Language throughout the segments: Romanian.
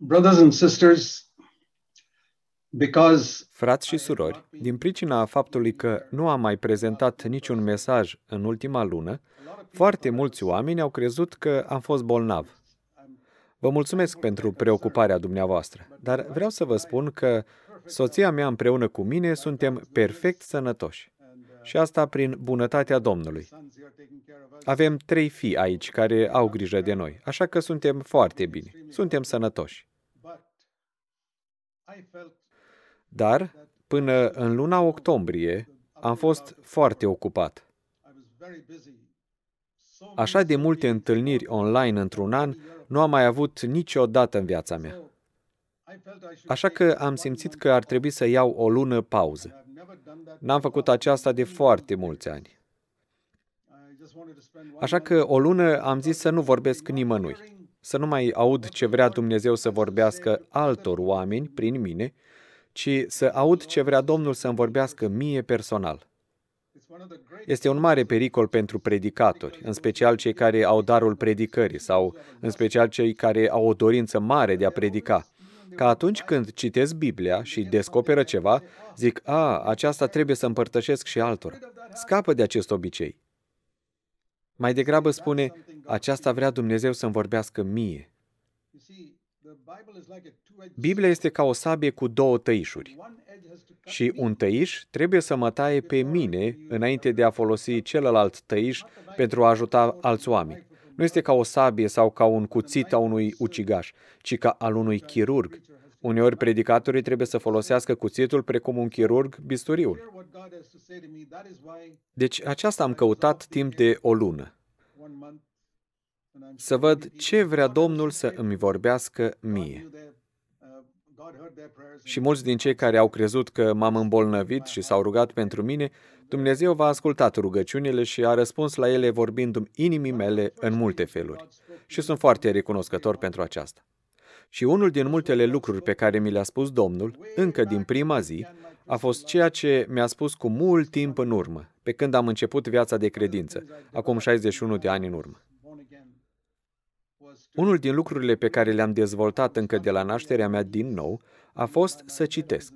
Brothers and sisters, because Frați și surori, din pricina faptului că nu am mai prezentat niciun mesaj în ultima lună, foarte mulți oameni au crezut că am fost bolnav. Vă mulțumesc pentru preocuparea dumneavoastră, dar vreau să vă spun că soția mea împreună cu mine suntem perfect sănătoși. Și asta prin bunătatea Domnului. Avem trei fii aici care au grijă de noi, așa că suntem foarte bine. Suntem sănătoși. Dar, până în luna octombrie, am fost foarte ocupat. Așa de multe întâlniri online într-un an nu am mai avut niciodată în viața mea. Așa că am simțit că ar trebui să iau o lună pauză. N-am făcut aceasta de foarte mulți ani. Așa că o lună am zis să nu vorbesc nimănui să nu mai aud ce vrea Dumnezeu să vorbească altor oameni prin mine, ci să aud ce vrea Domnul să-mi vorbească mie personal. Este un mare pericol pentru predicatori, în special cei care au darul predicării sau în special cei care au o dorință mare de a predica. Ca atunci când citesc Biblia și descoperă ceva, zic, a, aceasta trebuie să împărtășesc și altora. Scapă de acest obicei. Mai degrabă spune, aceasta vrea Dumnezeu să-mi vorbească mie. Biblia este ca o sabie cu două tăișuri. Și un tăiș trebuie să mă taie pe mine înainte de a folosi celălalt tăiș pentru a ajuta alți oameni. Nu este ca o sabie sau ca un cuțit a unui ucigaș, ci ca al unui chirurg Uneori predicatorii trebuie să folosească cuțitul precum un chirurg bisturiul. Deci aceasta am căutat timp de o lună. Să văd ce vrea Domnul să îmi vorbească mie. Și mulți din cei care au crezut că m-am îmbolnăvit și s-au rugat pentru mine, Dumnezeu v-a ascultat rugăciunile și a răspuns la ele vorbindu-mi inimii mele în multe feluri. Și sunt foarte recunoscător pentru aceasta. Și unul din multele lucruri pe care mi le-a spus Domnul, încă din prima zi, a fost ceea ce mi-a spus cu mult timp în urmă, pe când am început viața de credință, acum 61 de ani în urmă. Unul din lucrurile pe care le-am dezvoltat încă de la nașterea mea din nou a fost să citesc.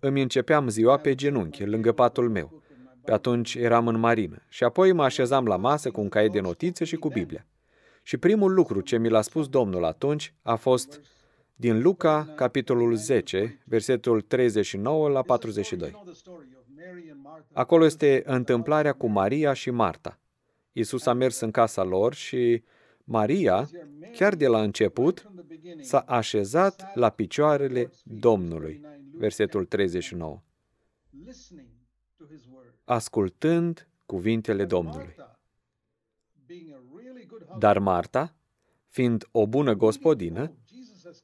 Îmi începeam ziua pe genunchi, lângă patul meu. Pe atunci eram în marină și apoi mă așezam la masă cu un caiet de notițe și cu Biblia. Și primul lucru ce mi l-a spus Domnul atunci a fost din Luca, capitolul 10, versetul 39 la 42. Acolo este întâmplarea cu Maria și Marta. Isus a mers în casa lor și Maria, chiar de la început, s-a așezat la picioarele Domnului. Versetul 39. Ascultând cuvintele Domnului. Dar Marta, fiind o bună gospodină,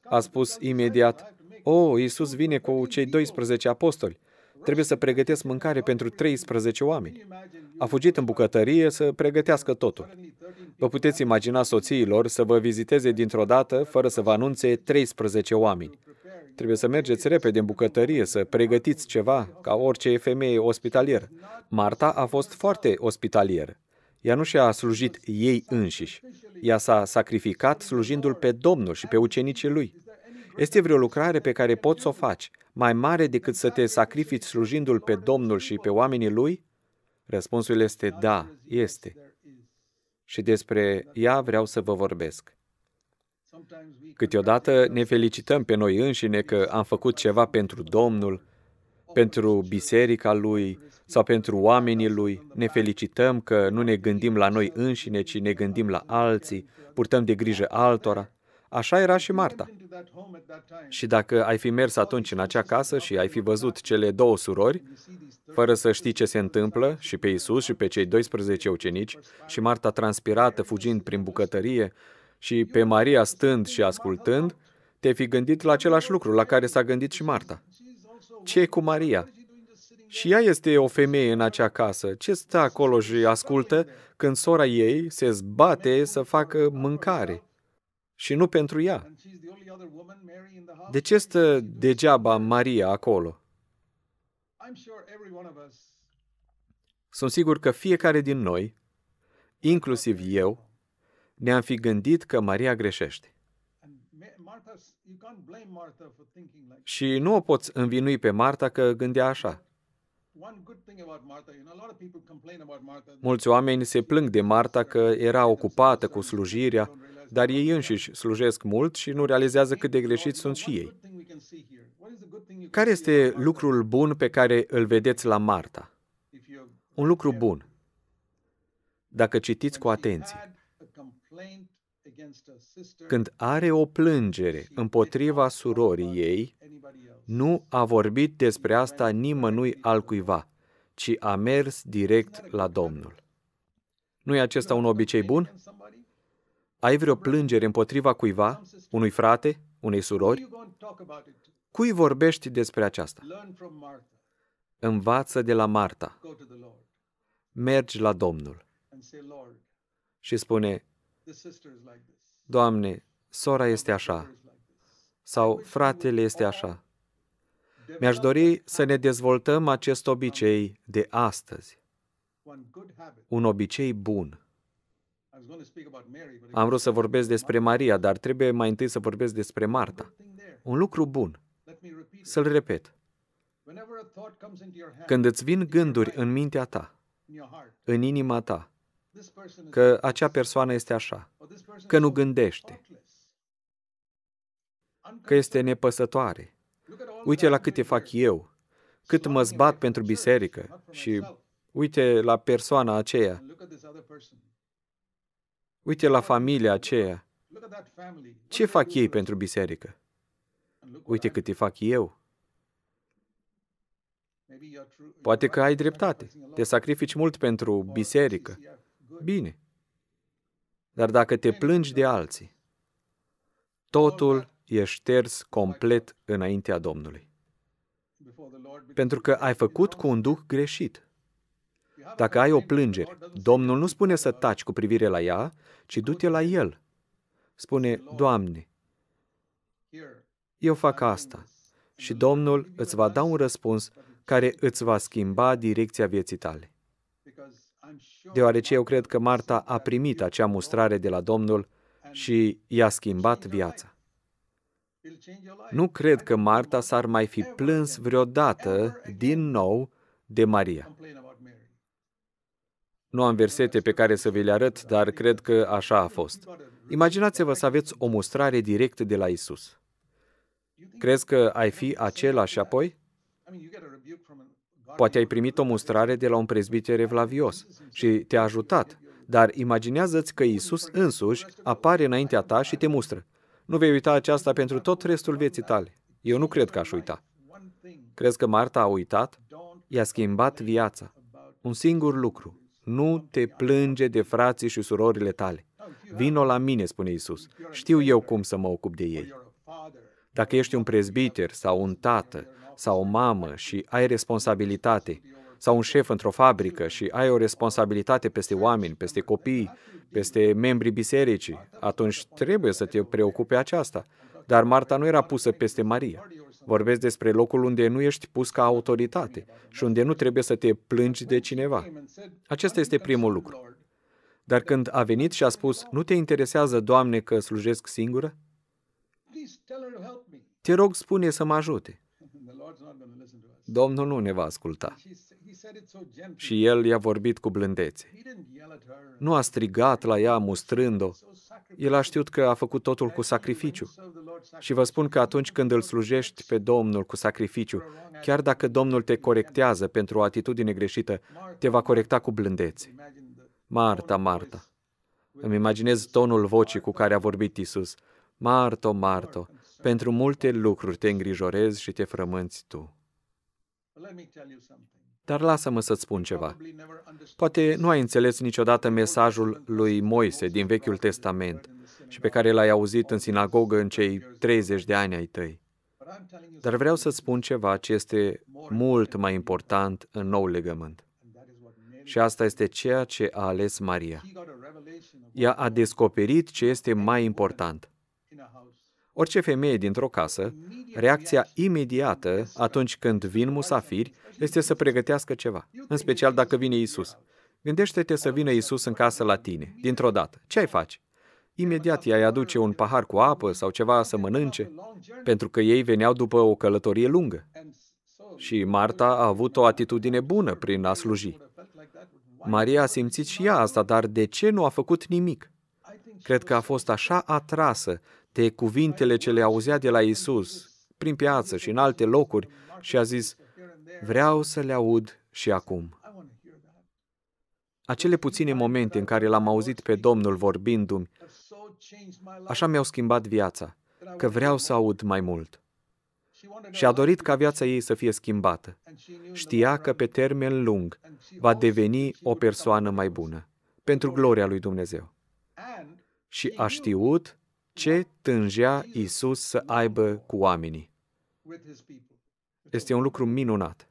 a spus imediat, O, oh, Iisus vine cu cei 12 apostoli. Trebuie să pregătesc mâncare pentru 13 oameni. A fugit în bucătărie să pregătească totul. Vă puteți imagina soțiilor să vă viziteze dintr-o dată fără să vă anunțe 13 oameni. Trebuie să mergeți repede în bucătărie, să pregătiți ceva, ca orice femeie ospitalieră. Marta a fost foarte ospitalieră. Ea nu și-a slujit ei înșiși. Ea s-a sacrificat slujindu-L pe Domnul și pe ucenicii Lui. Este vreo lucrare pe care poți să o faci, mai mare decât să te sacrifici slujindu-L pe Domnul și pe oamenii Lui? Răspunsul este da, este. Și despre ea vreau să vă vorbesc. Câteodată ne felicităm pe noi înșine că am făcut ceva pentru Domnul, pentru biserica lui sau pentru oamenii lui. Ne felicităm că nu ne gândim la noi înșine, ci ne gândim la alții, purtăm de grijă altora. Așa era și Marta. Și dacă ai fi mers atunci în acea casă și ai fi văzut cele două surori, fără să știi ce se întâmplă, și pe Isus și pe cei 12 ucenici, și Marta transpirată, fugind prin bucătărie, și pe Maria stând și ascultând, te-ai fi gândit la același lucru la care s-a gândit și Marta ce e cu Maria? Și ea este o femeie în acea casă. Ce stă acolo și ascultă când sora ei se zbate să facă mâncare? Și nu pentru ea. De ce stă degeaba Maria acolo? Sunt sigur că fiecare din noi, inclusiv eu, ne-am fi gândit că Maria greșește. Și nu o poți învinui pe Marta că gândea așa. Mulți oameni se plâng de Marta că era ocupată cu slujirea, dar ei înșiși slujesc mult și nu realizează cât de greșit sunt și ei. Care este lucrul bun pe care îl vedeți la Marta? Un lucru bun. Dacă citiți cu atenție. Când are o plângere împotriva surorii ei, nu a vorbit despre asta nimănui altcuiva, ci a mers direct la Domnul. Nu e acesta un obicei bun? Ai vreo plângere împotriva cuiva, unui frate, unei surori? Cui vorbești despre aceasta? Învață de la Marta. Mergi la Domnul și spune, Doamne, sora este așa. Sau fratele este așa. Mi-aș dori să ne dezvoltăm acest obicei de astăzi. Un obicei bun. Am vrut să vorbesc despre Maria, dar trebuie mai întâi să vorbesc despre Marta. Un lucru bun. Să-l repet. Când îți vin gânduri în mintea ta, în inima ta, că acea persoană este așa, că nu gândește, că este nepăsătoare. Uite la câte fac eu, cât mă zbat pentru biserică și uite la persoana aceea, uite la familia aceea, ce fac ei pentru biserică? Uite cât îi fac eu. Poate că ai dreptate, te sacrifici mult pentru biserică, Bine. Dar dacă te plângi de alții, totul da. e șters complet înaintea Domnului. Pentru că ai făcut cu un duh greșit. Dacă ai o plângere, Domnul nu spune să taci cu privire la ea, ci du-te la El. Spune, Doamne, eu fac asta și Domnul îți va da un răspuns care îți va schimba direcția vieții tale deoarece eu cred că Marta a primit acea mustrare de la Domnul și i-a schimbat viața. Nu cred că Marta s-ar mai fi plâns vreodată din nou de Maria. Nu am versete pe care să vi le arăt, dar cred că așa a fost. Imaginați-vă să aveți o mustrare directă de la Isus. Crezi că ai fi același apoi? Poate ai primit o mustrare de la un prezbiter evlavios și te-a ajutat, dar imaginează-ți că Isus însuși apare înaintea ta și te mustră. Nu vei uita aceasta pentru tot restul vieții tale. Eu nu cred că aș uita. Crezi că Marta a uitat? I-a schimbat viața. Un singur lucru. Nu te plânge de frații și surorile tale. Vino la mine, spune Isus. Știu eu cum să mă ocup de ei. Dacă ești un prezbiter sau un tată sau o mamă și ai responsabilitate, sau un șef într-o fabrică și ai o responsabilitate peste oameni, peste copii, peste membrii bisericii, atunci trebuie să te preocupe aceasta. Dar Marta nu era pusă peste Maria. Vorbesc despre locul unde nu ești pus ca autoritate și unde nu trebuie să te plângi de cineva. Acesta este primul lucru. Dar când a venit și a spus, nu te interesează, Doamne, că slujesc singură? Te rog, spune să mă ajute. Domnul nu ne va asculta. Și el i-a vorbit cu blândețe. Nu a strigat la ea mustrând-o. El a știut că a făcut totul cu sacrificiu. Și vă spun că atunci când îl slujești pe Domnul cu sacrificiu, chiar dacă Domnul te corectează pentru o atitudine greșită, te va corecta cu blândețe. Marta, Marta. Îmi imaginez tonul vocii cu care a vorbit Isus. Marto, Marto, pentru multe lucruri te îngrijorezi și te frămânți tu. Dar lasă-mă să-ți spun ceva. Poate nu ai înțeles niciodată mesajul lui Moise din Vechiul Testament și pe care l-ai auzit în sinagogă în cei 30 de ani ai tăi. Dar vreau să spun ceva ce este mult mai important în nou legământ. Și asta este ceea ce a ales Maria. Ea a descoperit ce este mai important. Orice femeie dintr-o casă, reacția imediată atunci când vin musafiri este să pregătească ceva, în special dacă vine Isus. Gândește-te să vină Isus în casă la tine, dintr-o dată. Ce ai face? Imediat i-ai aduce un pahar cu apă sau ceva să mănânce, pentru că ei veneau după o călătorie lungă. Și Marta a avut o atitudine bună prin a sluji. Maria a simțit și ea asta, dar de ce nu a făcut nimic? Cred că a fost așa atrasă de cuvintele ce le auzea de la Isus, prin piață și în alte locuri, și a zis, vreau să le aud și acum. Acele puține momente în care l-am auzit pe Domnul vorbindu-mi, așa mi-au schimbat viața, că vreau să aud mai mult. Și a dorit ca viața ei să fie schimbată. Știa că pe termen lung va deveni o persoană mai bună, pentru gloria lui Dumnezeu. Și a știut ce tângea Isus să aibă cu oamenii. Este un lucru minunat.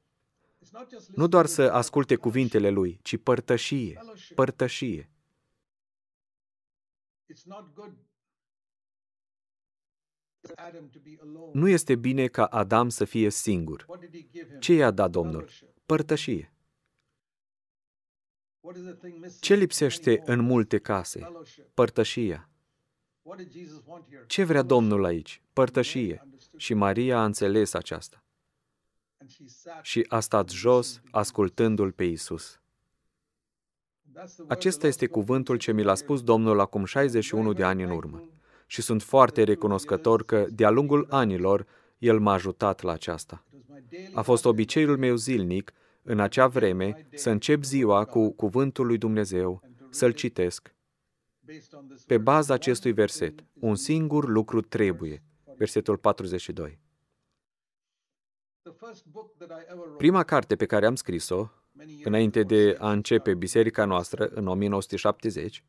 Nu doar să asculte cuvintele lui, ci părtășie, părtășie. Nu este bine ca Adam să fie singur. Ce i-a dat Domnul? Părtășie. Ce lipsește în multe case? Părtășia. Ce vrea Domnul aici? Părtășie. Și Maria a înțeles aceasta. Și a stat jos, ascultându-l pe Isus. Acesta este cuvântul ce mi l-a spus Domnul acum 61 de ani în urmă. Și sunt foarte recunoscător că, de-a lungul anilor, El m-a ajutat la aceasta. A fost obiceiul meu zilnic, în acea vreme, să încep ziua cu cuvântul lui Dumnezeu, să-l citesc pe baza acestui verset, un singur lucru trebuie. Versetul 42. Prima carte pe care am scris-o, înainte de a începe biserica noastră în 1970,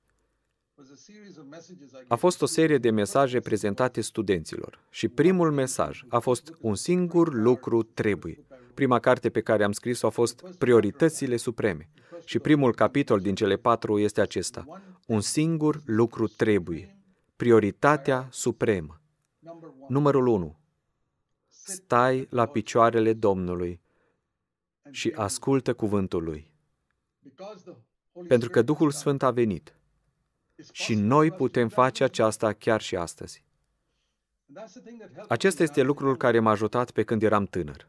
a fost o serie de mesaje prezentate studenților și primul mesaj a fost un singur lucru trebuie. Prima carte pe care am scris-o a fost Prioritățile Supreme. Și primul capitol din cele patru este acesta. Un singur lucru trebuie. Prioritatea supremă. Numărul 1. Stai la picioarele Domnului și ascultă cuvântul lui. Pentru că Duhul Sfânt a venit. Și noi putem face aceasta chiar și astăzi. Acesta este lucrul care m-a ajutat pe când eram tânăr.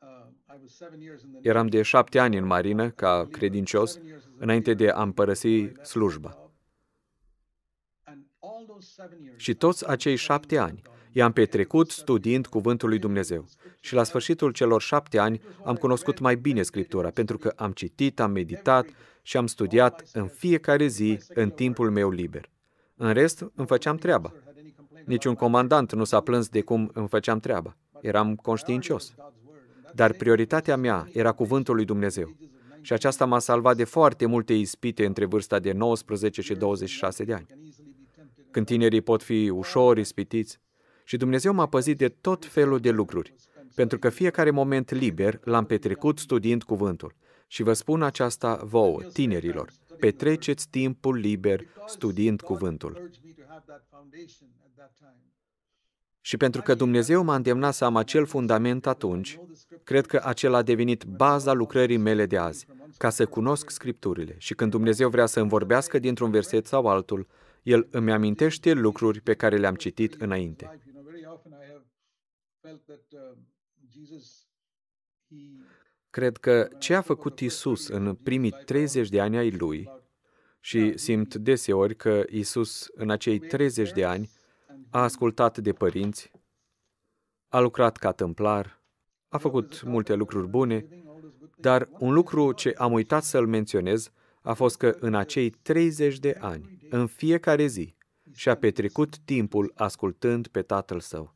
Uh, Eram de șapte ani în marină ca credincios înainte de a-mi părăsi slujba. Și toți acei șapte ani i-am petrecut studiind Cuvântul lui Dumnezeu. Și la sfârșitul celor șapte ani am cunoscut mai bine Scriptura, pentru că am citit, am meditat și am studiat în fiecare zi, în timpul meu liber. În rest, îmi făceam treaba. Niciun comandant nu s-a plâns de cum îmi făceam treaba. Eram conștiincios. Dar prioritatea mea era cuvântul lui Dumnezeu. Și aceasta m-a salvat de foarte multe ispite între vârsta de 19 și 26 de ani. Când tinerii pot fi ușor ispitiți, și Dumnezeu m-a păzit de tot felul de lucruri, pentru că fiecare moment liber l-am petrecut studiind cuvântul. Și vă spun aceasta vouă, tinerilor, petreceți timpul liber studiind cuvântul. Și pentru că Dumnezeu m-a îndemnat să am acel fundament atunci, cred că acela a devenit baza lucrării mele de azi, ca să cunosc Scripturile. Și când Dumnezeu vrea să îmi vorbească dintr-un verset sau altul, El îmi amintește lucruri pe care le-am citit înainte. Cred că ce a făcut Isus în primii 30 de ani ai Lui, și simt deseori că Isus în acei 30 de ani a ascultat de părinți, a lucrat ca tâmplar, a făcut multe lucruri bune, dar un lucru ce am uitat să-l menționez a fost că în acei 30 de ani, în fiecare zi, și-a petrecut timpul ascultând pe tatăl său.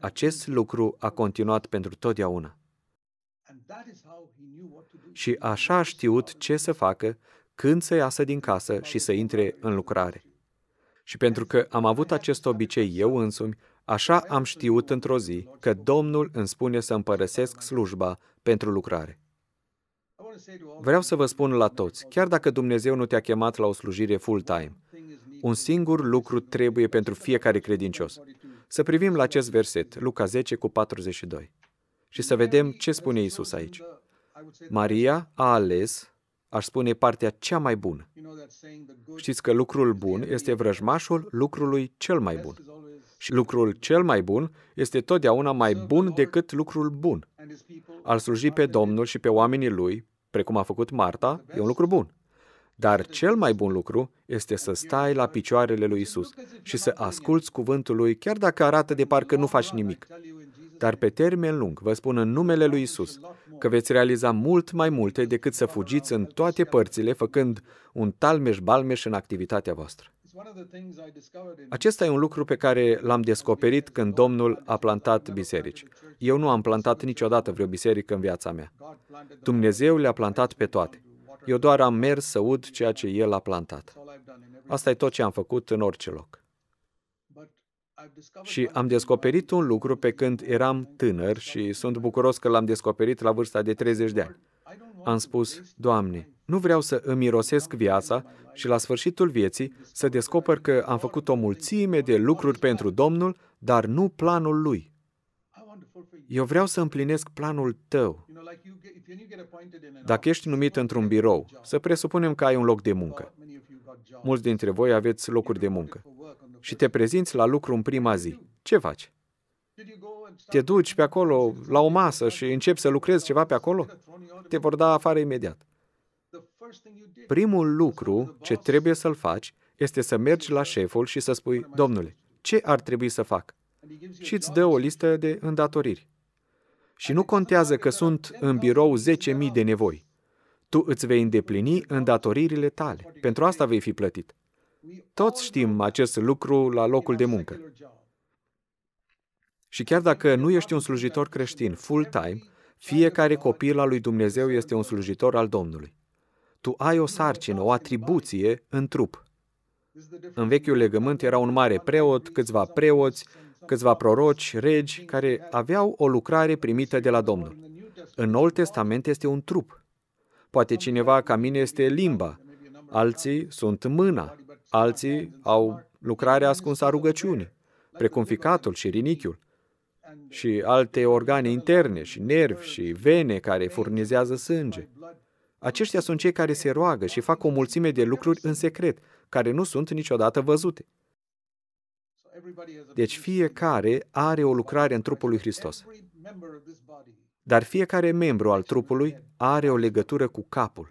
Acest lucru a continuat pentru totdeauna. Și așa a știut ce să facă când să iasă din casă și să intre în lucrare. Și pentru că am avut acest obicei eu însumi, așa am știut într-o zi că Domnul îmi spune să împărăsesc slujba pentru lucrare. Vreau să vă spun la toți, chiar dacă Dumnezeu nu te-a chemat la o slujire full-time, un singur lucru trebuie pentru fiecare credincios. Să privim la acest verset, Luca 10 cu 42, și să vedem ce spune Isus aici. Maria a ales aș spune, partea cea mai bună. Știți că lucrul bun este vrăjmașul lucrului cel mai bun. Și lucrul cel mai bun este totdeauna mai bun decât lucrul bun. Al sluji pe Domnul și pe oamenii lui, precum a făcut Marta, e un lucru bun. Dar cel mai bun lucru este să stai la picioarele lui Isus și să asculți cuvântul lui, chiar dacă arată de parcă nu faci nimic dar pe termen lung vă spun în numele lui Isus că veți realiza mult mai multe decât să fugiți în toate părțile făcând un talmeș-balmeș în activitatea voastră. Acesta e un lucru pe care l-am descoperit când Domnul a plantat biserici. Eu nu am plantat niciodată vreo biserică în viața mea. Dumnezeu le-a plantat pe toate. Eu doar am mers să ud ceea ce El a plantat. Asta e tot ce am făcut în orice loc. Și am descoperit un lucru pe când eram tânăr și sunt bucuros că l-am descoperit la vârsta de 30 de ani. Am spus, Doamne, nu vreau să îmi mirosesc viața și la sfârșitul vieții să descoper că am făcut o mulțime de lucruri pentru Domnul, dar nu planul Lui. Eu vreau să împlinesc planul tău. Dacă ești numit într-un birou, să presupunem că ai un loc de muncă. Mulți dintre voi aveți locuri de muncă și te prezinți la lucru în prima zi, ce faci? Te duci pe acolo la o masă și începi să lucrezi ceva pe acolo? Te vor da afară imediat. Primul lucru ce trebuie să-l faci este să mergi la șeful și să spui, domnule, ce ar trebui să fac? Și îți dă o listă de îndatoriri. Și nu contează că sunt în birou 10.000 de nevoi. Tu îți vei îndeplini îndatoririle tale. Pentru asta vei fi plătit. Toți știm acest lucru la locul de muncă. Și chiar dacă nu ești un slujitor creștin full-time, fiecare copil al lui Dumnezeu este un slujitor al Domnului. Tu ai o sarcină, o atribuție în trup. În vechiul legământ era un mare preot, câțiva preoți, câțiva proroci, regi, care aveau o lucrare primită de la Domnul. În Noul Testament este un trup. Poate cineva ca mine este limba, alții sunt mâna, Alții au lucrarea ascunsă a rugăciunii, precum ficatul și rinichiul, și alte organe interne și nervi și vene care furnizează sânge. Aceștia sunt cei care se roagă și fac o mulțime de lucruri în secret, care nu sunt niciodată văzute. Deci fiecare are o lucrare în trupul lui Hristos. Dar fiecare membru al trupului are o legătură cu capul.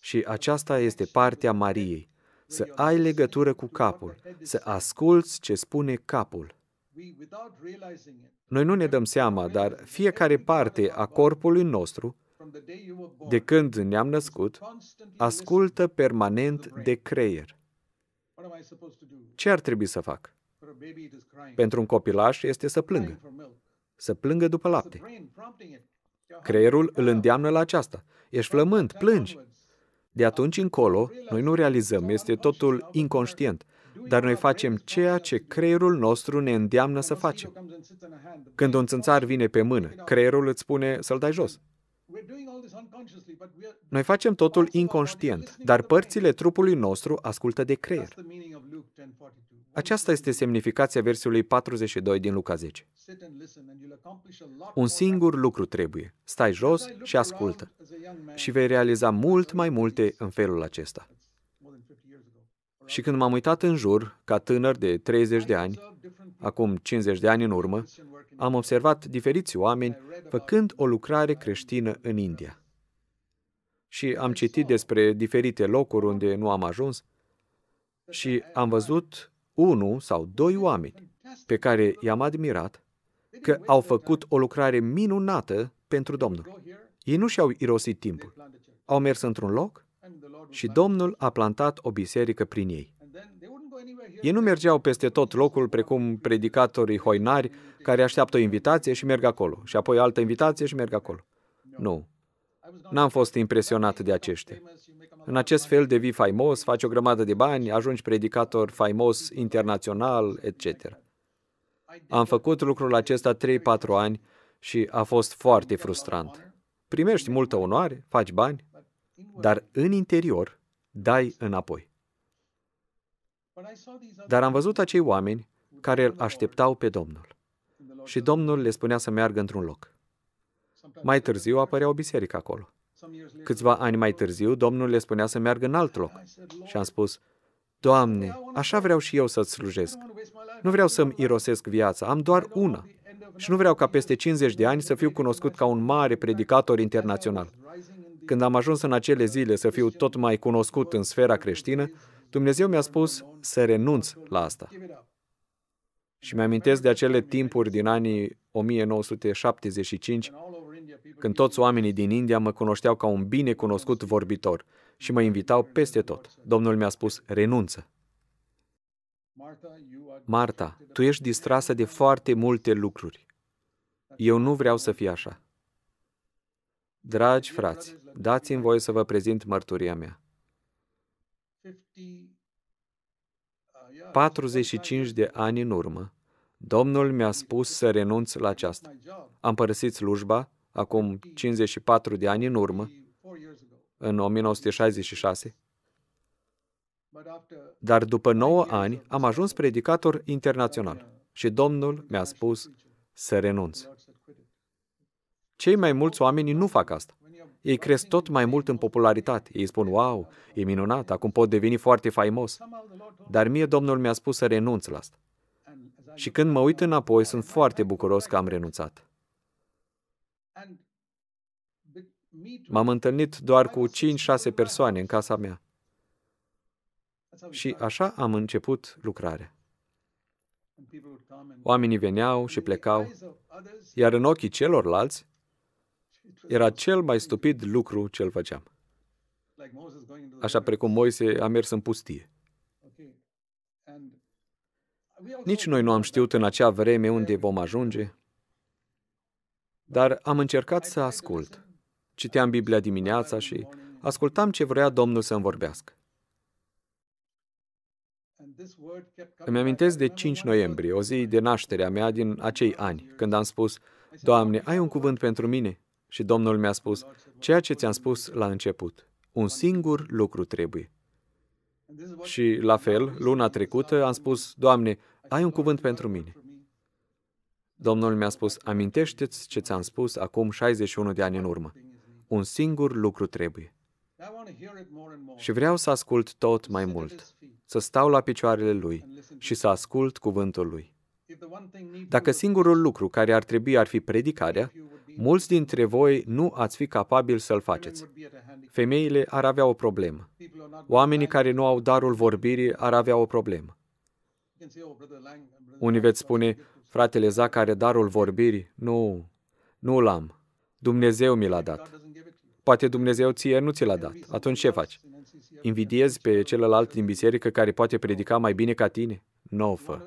Și aceasta este partea Mariei să ai legătură cu capul, să asculți ce spune capul. Noi nu ne dăm seama, dar fiecare parte a corpului nostru, de când ne-am născut, ascultă permanent de creier. Ce ar trebui să fac? Pentru un copilaș este să plângă. Să plângă după lapte. Creierul îl îndeamnă la aceasta. Ești flământ, plângi. De atunci încolo, noi nu realizăm, este totul inconștient, dar noi facem ceea ce creierul nostru ne îndeamnă să facem. Când un țânțar vine pe mână, creierul îți spune să-l dai jos. Noi facem totul inconștient, dar părțile trupului nostru ascultă de creier. Aceasta este semnificația versului 42 din Luca 10. Un singur lucru trebuie. Stai jos și ascultă. Și vei realiza mult mai multe în felul acesta. Și când m-am uitat în jur, ca tânăr de 30 de ani, acum 50 de ani în urmă, am observat diferiți oameni făcând o lucrare creștină în India. Și am citit despre diferite locuri unde nu am ajuns și am văzut Unu sau doi oameni pe care i-am admirat că au făcut o lucrare minunată pentru Domnul. Ei nu și-au irosit timpul. Au mers într-un loc și Domnul a plantat o biserică prin ei. Ei nu mergeau peste tot locul precum predicatorii hoinari care așteaptă o invitație și merg acolo, și apoi altă invitație și merg acolo. Nu. N-am fost impresionat de aceștia. În acest fel devii faimos, faci o grămadă de bani, ajungi predicator faimos internațional, etc. Am făcut lucrul acesta 3-4 ani și a fost foarte frustrant. Primești multă onoare, faci bani, dar în interior dai înapoi. Dar am văzut acei oameni care îl așteptau pe Domnul. Și Domnul le spunea să meargă într-un loc. Mai târziu apărea o biserică acolo. Câțiva ani mai târziu, Domnul le spunea să meargă în alt loc. Și am spus, Doamne, așa vreau și eu să-ți slujesc. Nu vreau să-mi irosesc viața, am doar una. Și nu vreau ca peste 50 de ani să fiu cunoscut ca un mare predicator internațional. Când am ajuns în acele zile să fiu tot mai cunoscut în sfera creștină, Dumnezeu mi-a spus să renunț la asta. Și mi-amintesc de acele timpuri din anii 1975, când toți oamenii din India mă cunoșteau ca un bine cunoscut vorbitor și mă invitau peste tot. Domnul mi-a spus, renunță. Marta, tu ești distrasă de foarte multe lucruri. Eu nu vreau să fie așa. Dragi frați, dați-mi voie să vă prezint mărturia mea. 45 de ani în urmă, Domnul mi-a spus să renunț la aceasta. Am părăsit slujba, acum 54 de ani în urmă, în 1966, dar după 9 ani am ajuns predicator internațional și Domnul mi-a spus să renunț. Cei mai mulți oameni nu fac asta. Ei cresc tot mai mult în popularitate. Ei spun, wow, e minunat, acum pot deveni foarte faimos. Dar mie Domnul mi-a spus să renunț la asta. Și când mă uit înapoi, sunt foarte bucuros că am renunțat. M-am întâlnit doar cu 5-6 persoane în casa mea. Și așa am început lucrarea. Oamenii veneau și plecau, iar în ochii celorlalți era cel mai stupid lucru ce îl făceam. Așa precum Moise a mers în pustie. Nici noi nu am știut în acea vreme unde vom ajunge, dar am încercat să ascult. Citeam Biblia dimineața și ascultam ce vrea Domnul să-mi vorbească. Îmi amintesc de 5 noiembrie, o zi de nașterea mea din acei ani, când am spus, Doamne, ai un cuvânt pentru mine? Și Domnul mi-a spus, ceea ce ți-am spus la început, un singur lucru trebuie. Și la fel, luna trecută am spus, Doamne, ai un cuvânt pentru mine. Domnul mi-a spus, amintește-ți ce ți-am spus acum 61 de ani în urmă. Un singur lucru trebuie. Și vreau să ascult tot mai mult, să stau la picioarele lui și să ascult cuvântul lui. Dacă singurul lucru care ar trebui ar fi predicarea, mulți dintre voi nu ați fi capabili să-l faceți. Femeile ar avea o problemă. Oamenii care nu au darul vorbirii ar avea o problemă. Unii veți spune, Fratele Zac are darul vorbirii. Nu, nu l-am. Dumnezeu mi l-a dat. Poate Dumnezeu ție nu ți l-a dat. Atunci ce faci? Invidiezi pe celălalt din biserică care poate predica mai bine ca tine? Nu o fă.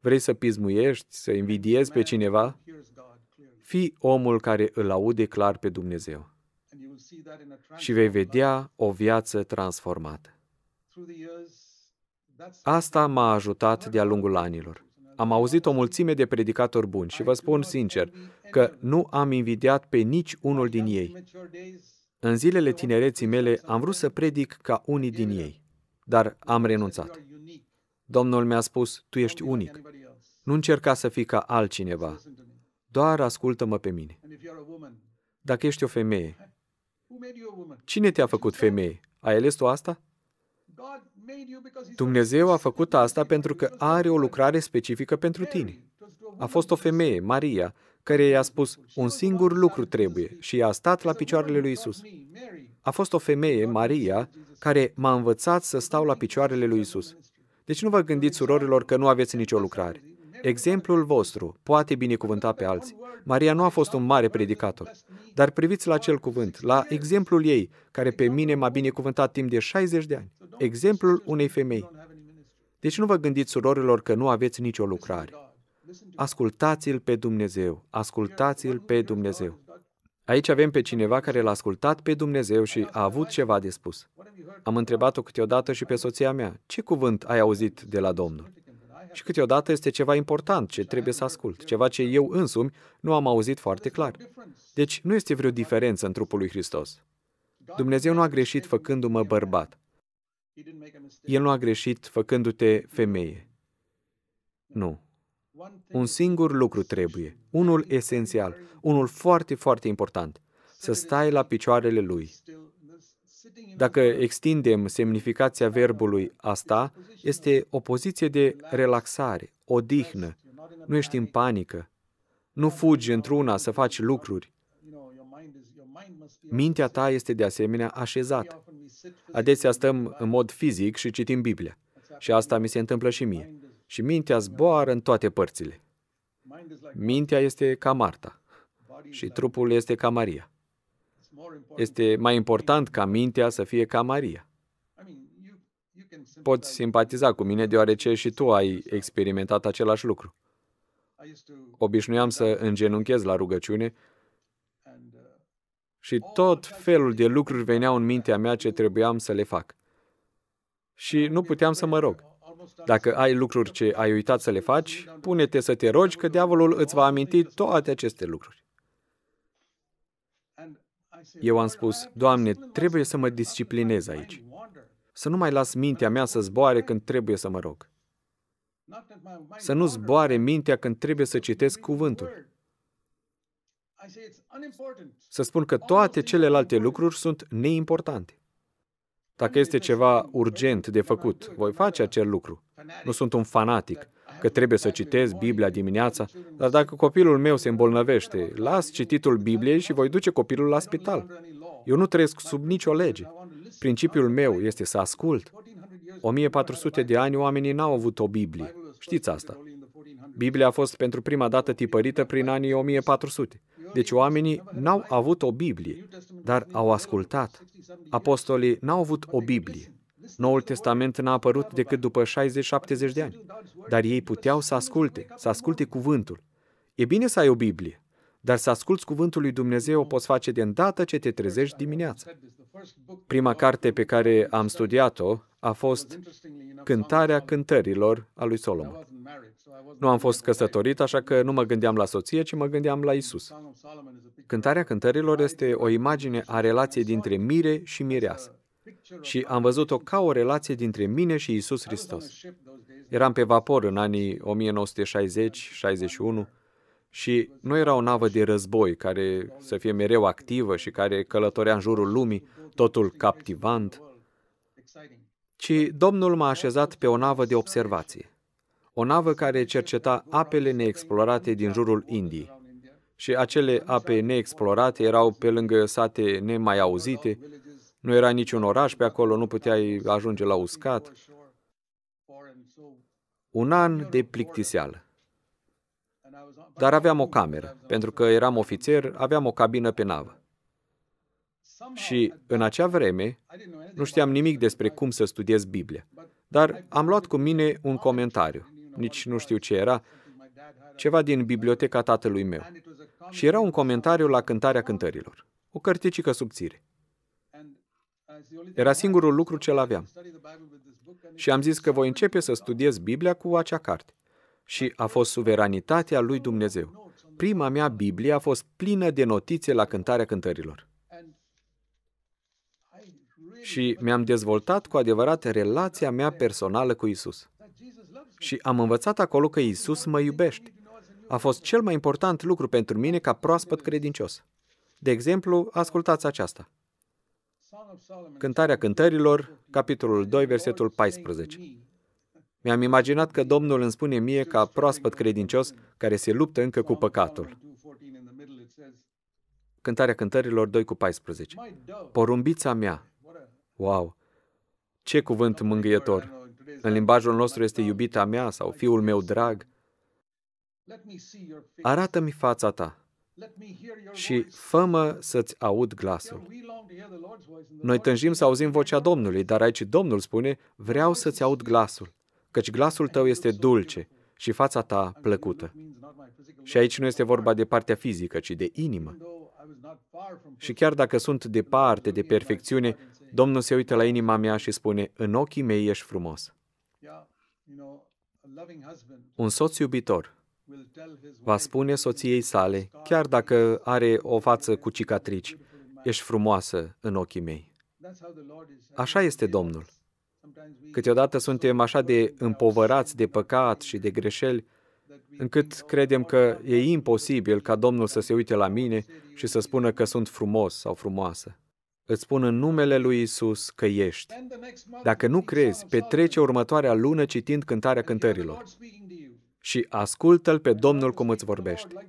Vrei să pismuiești, să invidiezi pe cineva? Fii omul care îl aude clar pe Dumnezeu și vei vedea o viață transformată. Asta m-a ajutat de-a lungul anilor. Am auzit o mulțime de predicatori buni și vă spun sincer că nu am invidiat pe nici unul din ei. În zilele tinereții mele am vrut să predic ca unii din ei, dar am renunțat. Domnul mi-a spus, tu ești unic. Nu încerca să fii ca altcineva. Doar ascultă-mă pe mine. Dacă ești o femeie, cine te-a făcut femeie? Ai ales tu asta? Dumnezeu a făcut asta pentru că are o lucrare specifică pentru tine. A fost o femeie, Maria, care i-a spus, un singur lucru trebuie și a stat la picioarele lui Isus. A fost o femeie, Maria, care m-a învățat să stau la picioarele lui Isus. Deci nu vă gândiți, surorilor, că nu aveți nicio lucrare. Exemplul vostru poate binecuvânta pe alții. Maria nu a fost un mare predicator, dar priviți la acel cuvânt, la exemplul ei, care pe mine m-a binecuvântat timp de 60 de ani. Exemplul unei femei. Deci nu vă gândiți, surorilor, că nu aveți nicio lucrare. Ascultați-L pe Dumnezeu, ascultați-L pe Dumnezeu. Aici avem pe cineva care l-a ascultat pe Dumnezeu și a avut ceva de spus. Am întrebat-o câteodată și pe soția mea, ce cuvânt ai auzit de la Domnul? și câteodată este ceva important ce trebuie să ascult, ceva ce eu însumi nu am auzit foarte clar. Deci nu este vreo diferență în trupul lui Hristos. Dumnezeu nu a greșit făcându-mă bărbat. El nu a greșit făcându-te femeie. Nu. Un singur lucru trebuie, unul esențial, unul foarte, foarte important, să stai la picioarele Lui, dacă extindem semnificația verbului asta, este o poziție de relaxare, odihnă. Nu ești în panică. Nu fugi într-una să faci lucruri. Mintea ta este de asemenea așezată. Adesea stăm în mod fizic și citim Biblia. Și asta mi se întâmplă și mie. Și mintea zboară în toate părțile. Mintea este ca Marta și trupul este ca Maria este mai important ca mintea să fie ca Maria. Poți simpatiza cu mine deoarece și tu ai experimentat același lucru. Obișnuiam să îngenunchez la rugăciune uh, și tot felul de lucruri veneau în mintea mea ce trebuiam să le fac. Și nu puteam să mă rog. Dacă ai lucruri ce ai uitat să le faci, pune-te să te rogi că diavolul îți va aminti toate aceste lucruri. Eu am spus, Doamne, trebuie să mă disciplinez aici. Să nu mai las mintea mea să zboare când trebuie să mă rog. Să nu zboare mintea când trebuie să citesc cuvântul. Să spun că toate celelalte lucruri sunt neimportante. Dacă este ceva urgent de făcut, voi face acel lucru. Nu sunt un fanatic că trebuie să citesc Biblia dimineața, dar dacă copilul meu se îmbolnăvește, las cititul Bibliei și voi duce copilul la spital. Eu nu trăiesc sub nicio lege. Principiul meu este să ascult. 1400 de ani oamenii n-au avut o Biblie. Știți asta. Biblia a fost pentru prima dată tipărită prin anii 1400. Deci oamenii n-au avut o Biblie, dar au ascultat. Apostolii n-au avut o Biblie. Noul Testament n-a apărut decât după 60-70 de ani dar ei puteau să asculte, să asculte cuvântul. E bine să ai o Biblie, dar să asculți cuvântul lui Dumnezeu o poți face de îndată ce te trezești dimineața. Prima carte pe care am studiat-o a fost Cântarea cântărilor a lui Solomon. Nu am fost căsătorit, așa că nu mă gândeam la soție, ci mă gândeam la Isus. Cântarea cântărilor este o imagine a relației dintre mire și mireasă. Și am văzut-o ca o relație dintre mine și Isus Hristos. Eram pe vapor în anii 1960-61 și nu era o navă de război care să fie mereu activă și care călătorea în jurul lumii, totul captivant, ci Domnul m-a așezat pe o navă de observație, o navă care cerceta apele neexplorate din jurul Indiei. Și acele ape neexplorate erau pe lângă sate nemai auzite, nu era niciun oraș pe acolo, nu puteai ajunge la uscat, un an de plictiseală. Dar aveam o cameră, pentru că eram ofițer, aveam o cabină pe navă. Și în acea vreme nu știam nimic despre cum să studiez Biblia, dar am luat cu mine un comentariu, nici nu știu ce era, ceva din biblioteca tatălui meu. Și era un comentariu la Cântarea Cântărilor, o cărticică subțire. Era singurul lucru ce l aveam și am zis că voi începe să studiez Biblia cu acea carte. Și a fost suveranitatea lui Dumnezeu. Prima mea Biblie a fost plină de notițe la cântarea cântărilor. Și mi-am dezvoltat cu adevărat relația mea personală cu Isus. Și am învățat acolo că Isus mă iubește. A fost cel mai important lucru pentru mine ca proaspăt credincios. De exemplu, ascultați aceasta. Cântarea Cântărilor, capitolul 2, versetul 14. Mi-am imaginat că Domnul îmi spune mie ca proaspăt credincios care se luptă încă cu păcatul. Cântarea Cântărilor 2 cu 14. Porumbița mea. Wow! Ce cuvânt mângâietor! În limbajul nostru este iubita mea sau fiul meu drag. Arată-mi fața ta și fămă să-ți aud glasul. Noi tânjim să auzim vocea Domnului, dar aici Domnul spune, vreau să-ți aud glasul, căci glasul tău este dulce și fața ta plăcută. Și aici nu este vorba de partea fizică, ci de inimă. Și chiar dacă sunt departe de perfecțiune, Domnul se uită la inima mea și spune, în ochii mei ești frumos. Un soț iubitor Va spune soției sale, chiar dacă are o față cu cicatrici, ești frumoasă în ochii mei. Așa este Domnul. Câteodată suntem așa de împovărați de păcat și de greșeli, încât oh, credem că e imposibil ca Domnul să se uite la mine și să spună că sunt frumos sau frumoasă. Îți spun în numele lui Isus că ești. Dacă nu crezi, petrece următoarea lună citind cântarea cântărilor și ascultă-L pe Domnul cum îți vorbește.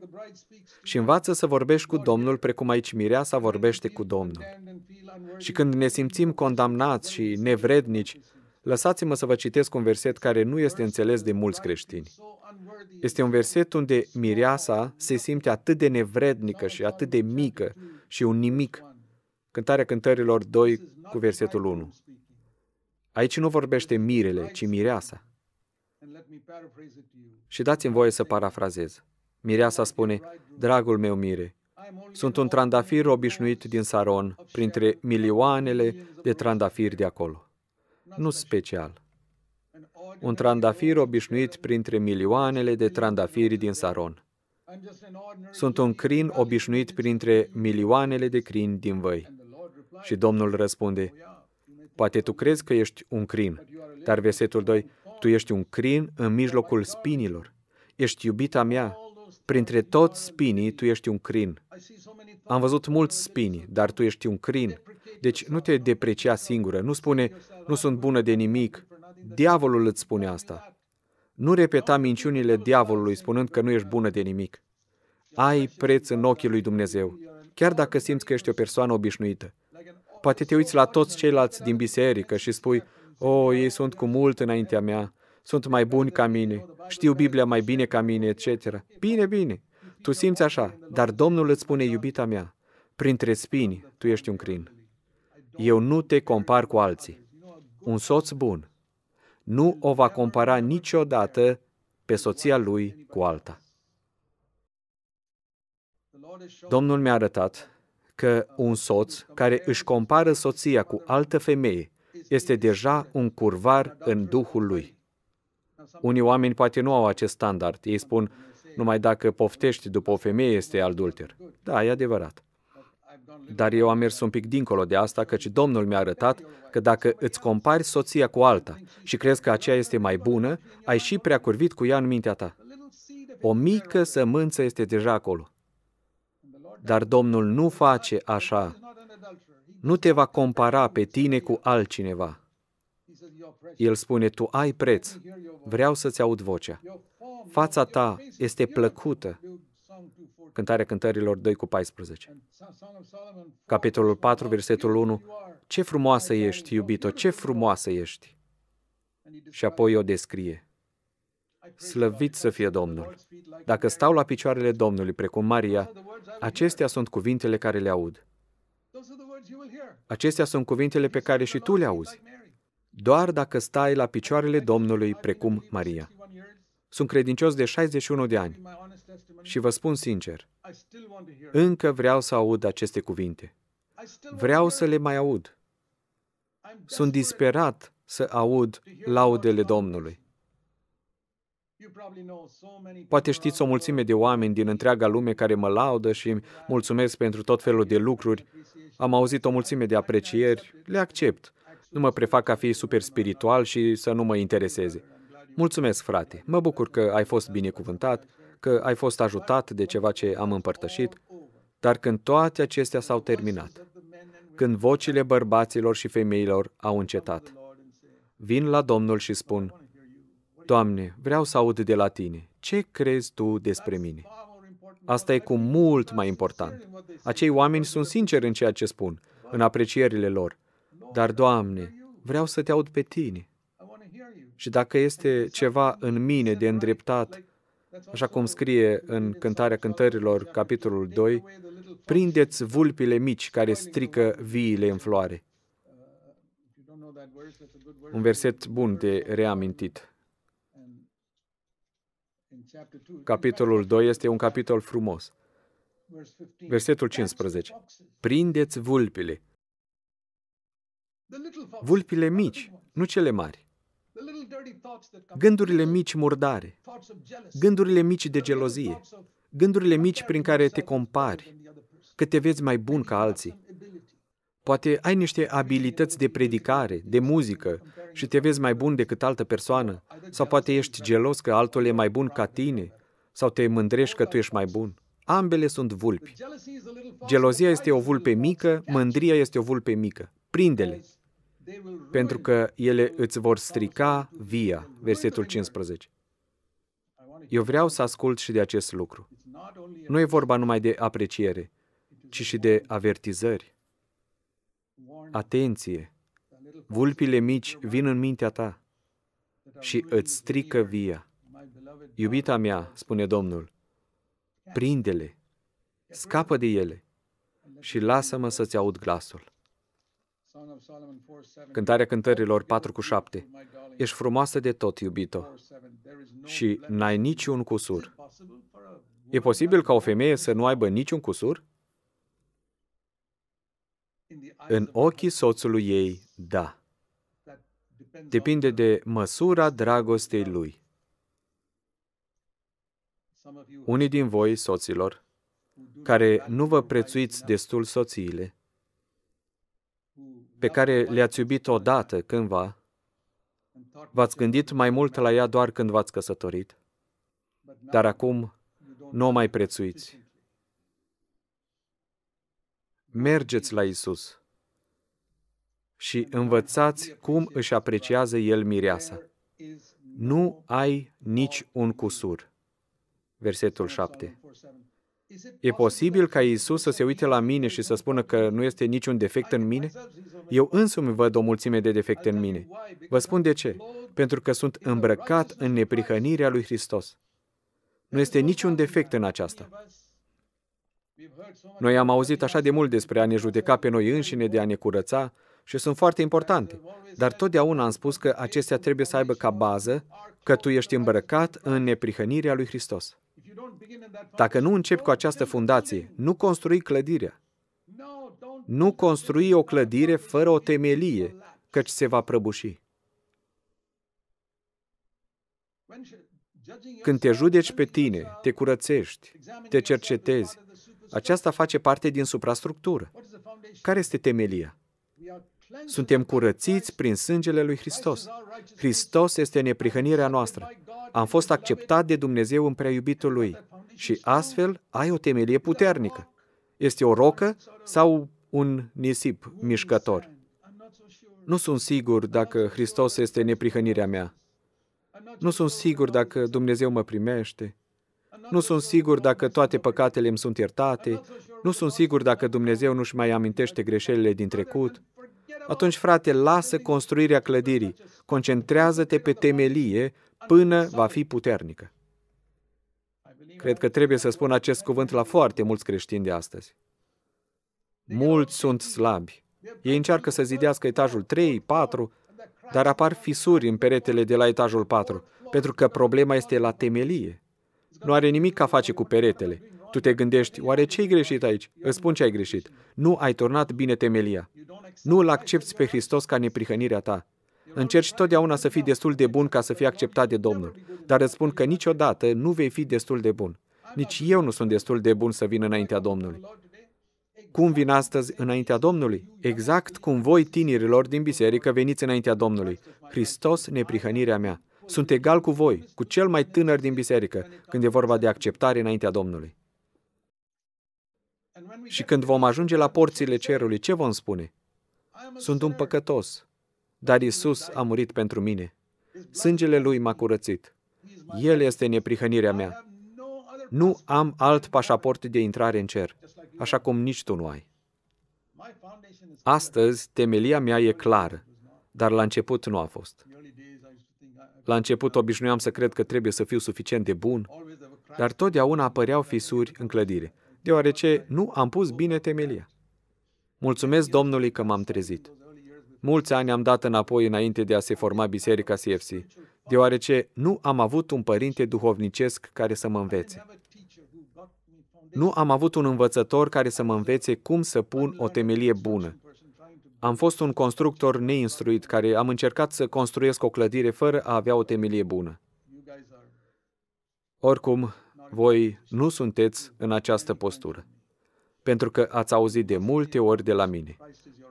Și învață să vorbești cu Domnul precum aici mireasa vorbește cu Domnul. Și când ne simțim condamnați și nevrednici, lăsați-mă să vă citesc un verset care nu este înțeles de mulți creștini. Este un verset unde mireasa se simte atât de nevrednică și atât de mică și un nimic. Cântarea cântărilor 2 cu versetul 1. Aici nu vorbește mirele, ci mireasa. and let me paraphrase it to you. Și dați-mi voie să parafrazez. Mireasa spune, Dragul meu mire, sunt un trandafir obișnuit din Saron, printre milioanele de trandafiri de acolo. Nu special. Un trandafir obișnuit printre milioanele de trandafiri din Saron. Sunt un crin obișnuit printre milioanele de crini din voi. Și Domnul răspunde, Poate tu crezi că ești un crin, dar versetul 2, tu ești un crin în mijlocul spinilor. Ești iubita mea. Printre toți spinii, tu ești un crin. Am văzut mulți spini, dar tu ești un crin. Deci nu te deprecia singură. Nu spune, nu sunt bună de nimic. Diavolul îți spune asta. Nu repeta minciunile diavolului spunând că nu ești bună de nimic. Ai preț în ochii lui Dumnezeu, chiar dacă simți că ești o persoană obișnuită. Poate te uiți la toți ceilalți din biserică și spui, o, oh, ei sunt cu mult înaintea mea, sunt mai buni ca mine, știu Biblia mai bine ca mine, etc. Bine, bine, tu simți așa, dar Domnul îți spune, iubita mea, printre spini, tu ești un crin. Eu nu te compar cu alții. Un soț bun nu o va compara niciodată pe soția lui cu alta. Domnul mi-a arătat că un soț care își compară soția cu altă femeie este deja un curvar în Duhul lui. Unii oameni poate nu au acest standard. Ei spun, numai dacă poftești după o femeie este adulter. Da, e adevărat. Dar eu am mers un pic dincolo de asta, căci Domnul mi-a arătat că dacă îți compari soția cu alta și crezi că aceea este mai bună, ai și prea curvit cu ea în mintea ta. O mică sămânță este deja acolo. Dar Domnul nu face așa nu te va compara pe tine cu altcineva. El spune, tu ai preț, vreau să-ți aud vocea. Fața ta este plăcută. Cântarea cântărilor 2 cu 14. Capitolul 4, versetul 1. Ce frumoasă ești, iubito, ce frumoasă ești. Și apoi o descrie. Slăvit să fie Domnul! Dacă stau la picioarele Domnului, precum Maria, acestea sunt cuvintele care le aud. Acestea sunt cuvintele pe care și tu le auzi. Doar dacă stai la picioarele Domnului precum Maria. Sunt credincios de 61 de ani și vă spun sincer, încă vreau să aud aceste cuvinte. Vreau să le mai aud. Sunt disperat să aud laudele Domnului. Poate știți o mulțime de oameni din întreaga lume care mă laudă și îmi mulțumesc pentru tot felul de lucruri. Am auzit o mulțime de aprecieri, le accept. Nu mă prefac a fi super spiritual și să nu mă intereseze. Mulțumesc, frate. Mă bucur că ai fost binecuvântat, că ai fost ajutat de ceva ce am împărtășit. Dar când toate acestea s-au terminat, când vocile bărbaților și femeilor au încetat, vin la Domnul și spun, Doamne, vreau să aud de la Tine. Ce crezi Tu despre mine? Asta e cu mult mai important. Acei oameni sunt sinceri în ceea ce spun, în aprecierile lor. Dar, Doamne, vreau să te aud pe Tine. Și dacă este ceva în mine de îndreptat, așa cum scrie în Cântarea Cântărilor, capitolul 2, prindeți vulpile mici care strică viile în floare. Uh, Un verset bun de reamintit capitolul 2 este un capitol frumos. Versetul 15. Prindeți vulpile. Vulpile mici, nu cele mari. Gândurile mici murdare, gândurile mici de gelozie, gândurile mici prin care te compari, că te vezi mai bun ca alții. Poate ai niște abilități de predicare, de muzică, și te vezi mai bun decât altă persoană, sau poate ești gelos că altul e mai bun ca tine, sau te mândrești că tu ești mai bun. Ambele sunt vulpi. Gelozia este o vulpe mică, mândria este o vulpe mică. Prindele, pentru că ele îți vor strica via, versetul 15. Eu vreau să ascult și de acest lucru. Nu e vorba numai de apreciere, ci și de avertizări. Atenție! vulpile mici vin în mintea ta și îți strică via. Iubita mea, spune Domnul, prinde-le, scapă de ele și lasă-mă să-ți aud glasul. Cântarea cântărilor 4 cu 7. Ești frumoasă de tot, iubito, și n-ai niciun cusur. E posibil ca o femeie să nu aibă niciun cusur? În ochii soțului ei, da depinde de măsura dragostei lui. Unii din voi, soților, care nu vă prețuiți destul soțiile, pe care le-ați iubit odată cândva, v-ați gândit mai mult la ea doar când v-ați căsătorit, dar acum nu o mai prețuiți. Mergeți la Isus și învățați cum își apreciază el mireasa. Nu ai nici un cusur. Versetul 7. E posibil ca Isus să se uite la mine și să spună că nu este niciun defect în mine? Eu însumi văd o mulțime de defecte în mine. Vă spun de ce. Pentru că sunt îmbrăcat în neprihănirea lui Hristos. Nu este niciun defect în aceasta. Noi am auzit așa de mult despre a ne judeca pe noi înșine, de a ne curăța, și sunt foarte importante, dar totdeauna am spus că acestea trebuie să aibă ca bază că tu ești îmbrăcat în neprihănirea lui Hristos. Dacă nu începi cu această fundație, nu construi clădirea. Nu construi o clădire fără o temelie, căci se va prăbuși. Când te judeci pe tine, te curățești, te cercetezi, aceasta face parte din suprastructură. Care este temelia? Suntem curățiți prin sângele lui Hristos. Hristos este neprihănirea noastră. Am fost acceptat de Dumnezeu în prea iubitul Lui și astfel ai o temelie puternică. Este o rocă sau un nisip mișcător? Nu sunt sigur dacă Hristos este neprihănirea mea. Nu sunt sigur dacă Dumnezeu mă primește. Nu sunt sigur dacă toate păcatele îmi sunt iertate. Nu sunt sigur dacă Dumnezeu nu-și mai amintește greșelile din trecut. Atunci, frate, lasă construirea clădirii. Concentrează-te pe temelie până va fi puternică. Cred că trebuie să spun acest cuvânt la foarte mulți creștini de astăzi. Mulți sunt slabi. Ei încearcă să zidească etajul 3, 4, dar apar fisuri în peretele de la etajul 4, pentru că problema este la temelie. Nu are nimic a face cu peretele. Tu te gândești, oare ce-ai greșit aici? Îți spun ce ai greșit. Nu ai turnat bine temelia. Nu îl accepti pe Hristos ca neprihănirea ta. Încerci totdeauna să fii destul de bun ca să fii acceptat de Domnul, dar îți spun că niciodată nu vei fi destul de bun. Nici eu nu sunt destul de bun să vin înaintea Domnului. Cum vin astăzi înaintea Domnului? Exact cum voi, tinerilor din biserică, veniți înaintea Domnului. Hristos, neprihănirea mea. Sunt egal cu voi, cu cel mai tânăr din biserică, când e vorba de acceptare înaintea Domnului. Și când vom ajunge la porțile cerului, ce vom spune? Sunt un păcătos, dar Isus a murit pentru mine. Sângele Lui m-a curățit. El este neprihănirea mea. Nu am alt pașaport de intrare în cer, așa cum nici tu nu ai. Astăzi, temelia mea e clară, dar la început nu a fost. La început obișnuiam să cred că trebuie să fiu suficient de bun, dar totdeauna apăreau fisuri în clădire deoarece nu am pus bine temelia. Mulțumesc Domnului că m-am trezit. Mulți ani am dat înapoi înainte de a se forma Biserica CFC, deoarece nu am avut un părinte duhovnicesc care să mă învețe. Nu am avut un învățător care să mă învețe cum să pun o temelie bună. Am fost un constructor neinstruit care am încercat să construiesc o clădire fără a avea o temelie bună. Oricum, voi nu sunteți în această postură. Pentru că ați auzit de multe ori de la mine.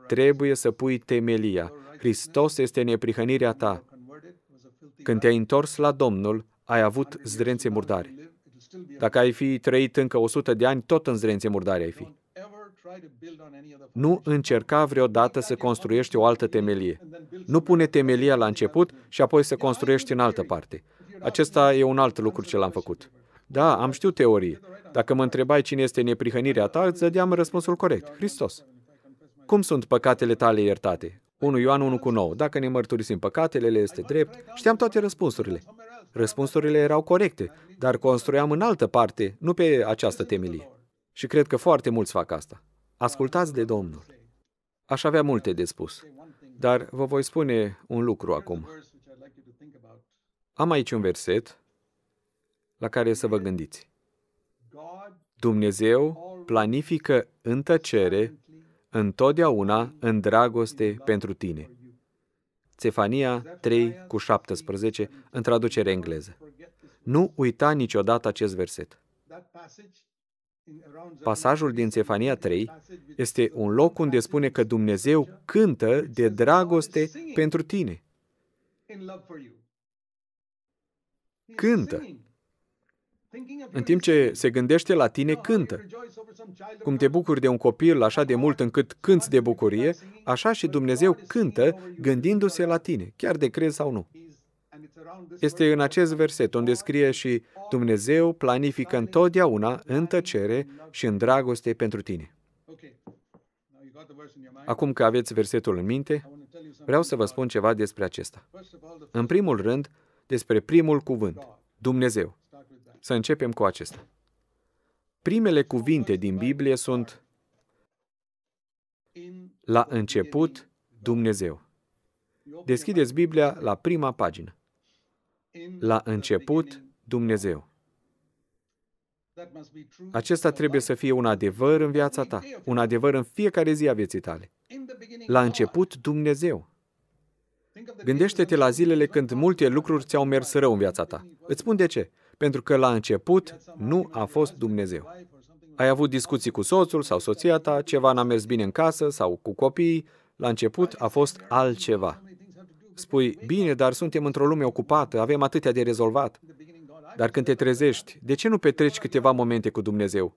Trebuie să pui temelia. Hristos este neprihănirea ta. Când te-ai întors la Domnul, ai avut zdrențe murdare. Dacă ai fi trăit încă 100 de ani, tot în zdrențe murdare ai fi. Nu încerca vreodată să construiești o altă temelie. Nu pune temelia la început și apoi să construiești în altă parte. Acesta e un alt lucru ce l-am făcut. Da, am știut teorii. Dacă mă întrebai cine este neprihănirea ta, îți dădeam răspunsul corect. Hristos. Cum sunt păcatele tale iertate? 1 Ioan 1 cu 9. Dacă ne mărturisim păcatele, le este drept. Știam toate răspunsurile. Răspunsurile erau corecte, dar construiam în altă parte, nu pe această temelie. Și cred că foarte mulți fac asta. Ascultați de Domnul. Aș avea multe de spus, dar vă voi spune un lucru acum. Am aici un verset la care să vă gândiți. Dumnezeu planifică în tăcere, întotdeauna în dragoste pentru tine. Cefania 3 cu 17, în traducere engleză. Nu uita niciodată acest verset. Pasajul din Cefania 3 este un loc unde spune că Dumnezeu cântă de dragoste pentru tine. Cântă. În timp ce se gândește la tine, oh, cântă. Cum te bucuri de un copil așa de mult încât cânți de bucurie, așa și Dumnezeu cântă gândindu-se la tine, chiar de crezi sau nu. Este în acest verset unde scrie și Dumnezeu planifică întotdeauna în tăcere și în dragoste pentru tine. Acum că aveți versetul în minte, vreau să vă spun ceva despre acesta. În primul rând, despre primul cuvânt, Dumnezeu. Să începem cu acesta. Primele cuvinte din Biblie sunt La început, Dumnezeu. Deschideți Biblia la prima pagină. La început, Dumnezeu. Acesta trebuie să fie un adevăr în viața ta, un adevăr în fiecare zi a vieții tale. La început, Dumnezeu. Gândește-te la zilele când multe lucruri ți-au mers rău în viața ta. Îți spun de ce pentru că la început nu a fost Dumnezeu. Ai avut discuții cu soțul sau soția ta, ceva n-a mers bine în casă sau cu copiii, la început a fost altceva. Spui, bine, dar suntem într-o lume ocupată, avem atâtea de rezolvat. Dar când te trezești, de ce nu petreci câteva momente cu Dumnezeu?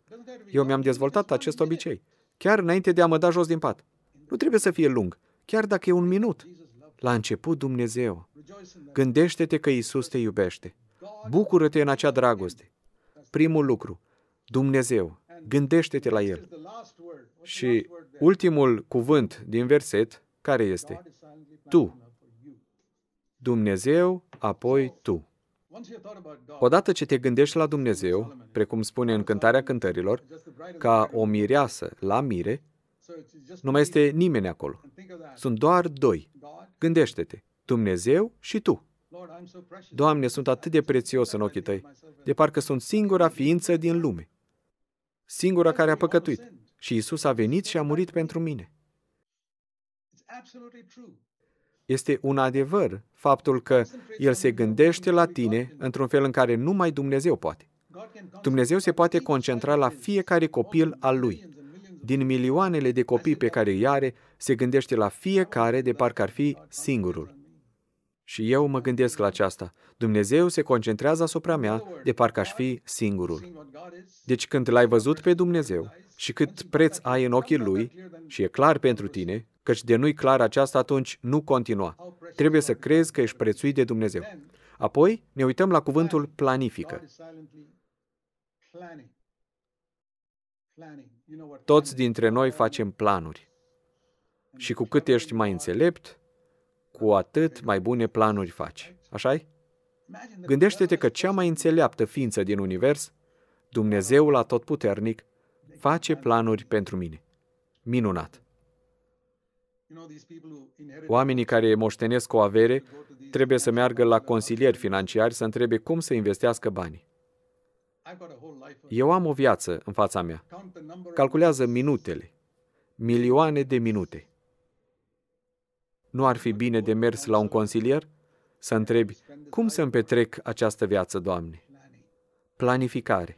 Eu mi-am dezvoltat acest obicei, chiar înainte de a mă da jos din pat. Nu trebuie să fie lung, chiar dacă e un minut. La început Dumnezeu. Gândește-te că Isus te iubește. Bucură-te în acea dragoste. Primul lucru, Dumnezeu, gândește-te la El. Și ultimul cuvânt din verset, care este? Tu. Dumnezeu, apoi tu. Odată ce te gândești la Dumnezeu, precum spune în Cântarea Cântărilor, ca o mireasă la mire, nu mai este nimeni acolo. Sunt doar doi. Gândește-te, Dumnezeu și tu. Doamne, sunt atât de prețios în ochii tăi, de parcă sunt singura ființă din lume, singura care a păcătuit. Și Isus a venit și a murit pentru mine. Este un adevăr faptul că El se gândește la tine într-un fel în care numai Dumnezeu poate. Dumnezeu se poate concentra la fiecare copil al Lui. Din milioanele de copii pe care îi are, se gândește la fiecare de parcă ar fi singurul. Și eu mă gândesc la aceasta. Dumnezeu se concentrează asupra mea de parcă aș fi singurul. Deci când l-ai văzut pe Dumnezeu și cât preț ai în ochii Lui, și e clar pentru tine, căci de nu-i clar aceasta, atunci nu continua. Trebuie să crezi că ești prețuit de Dumnezeu. Apoi ne uităm la cuvântul planifică. Toți dintre noi facem planuri. Și cu cât ești mai înțelept, cu atât mai bune planuri faci. așa -i? Gândește-te că cea mai înțeleaptă ființă din univers, Dumnezeul Atotputernic, face planuri pentru mine. Minunat! Oamenii care moștenesc o avere trebuie să meargă la consilieri financiari să întrebe cum să investească banii. Eu am o viață în fața mea. Calculează minutele. Milioane de minute nu ar fi bine de mers la un consilier? Să întrebi, cum să-mi petrec această viață, Doamne? Planificare.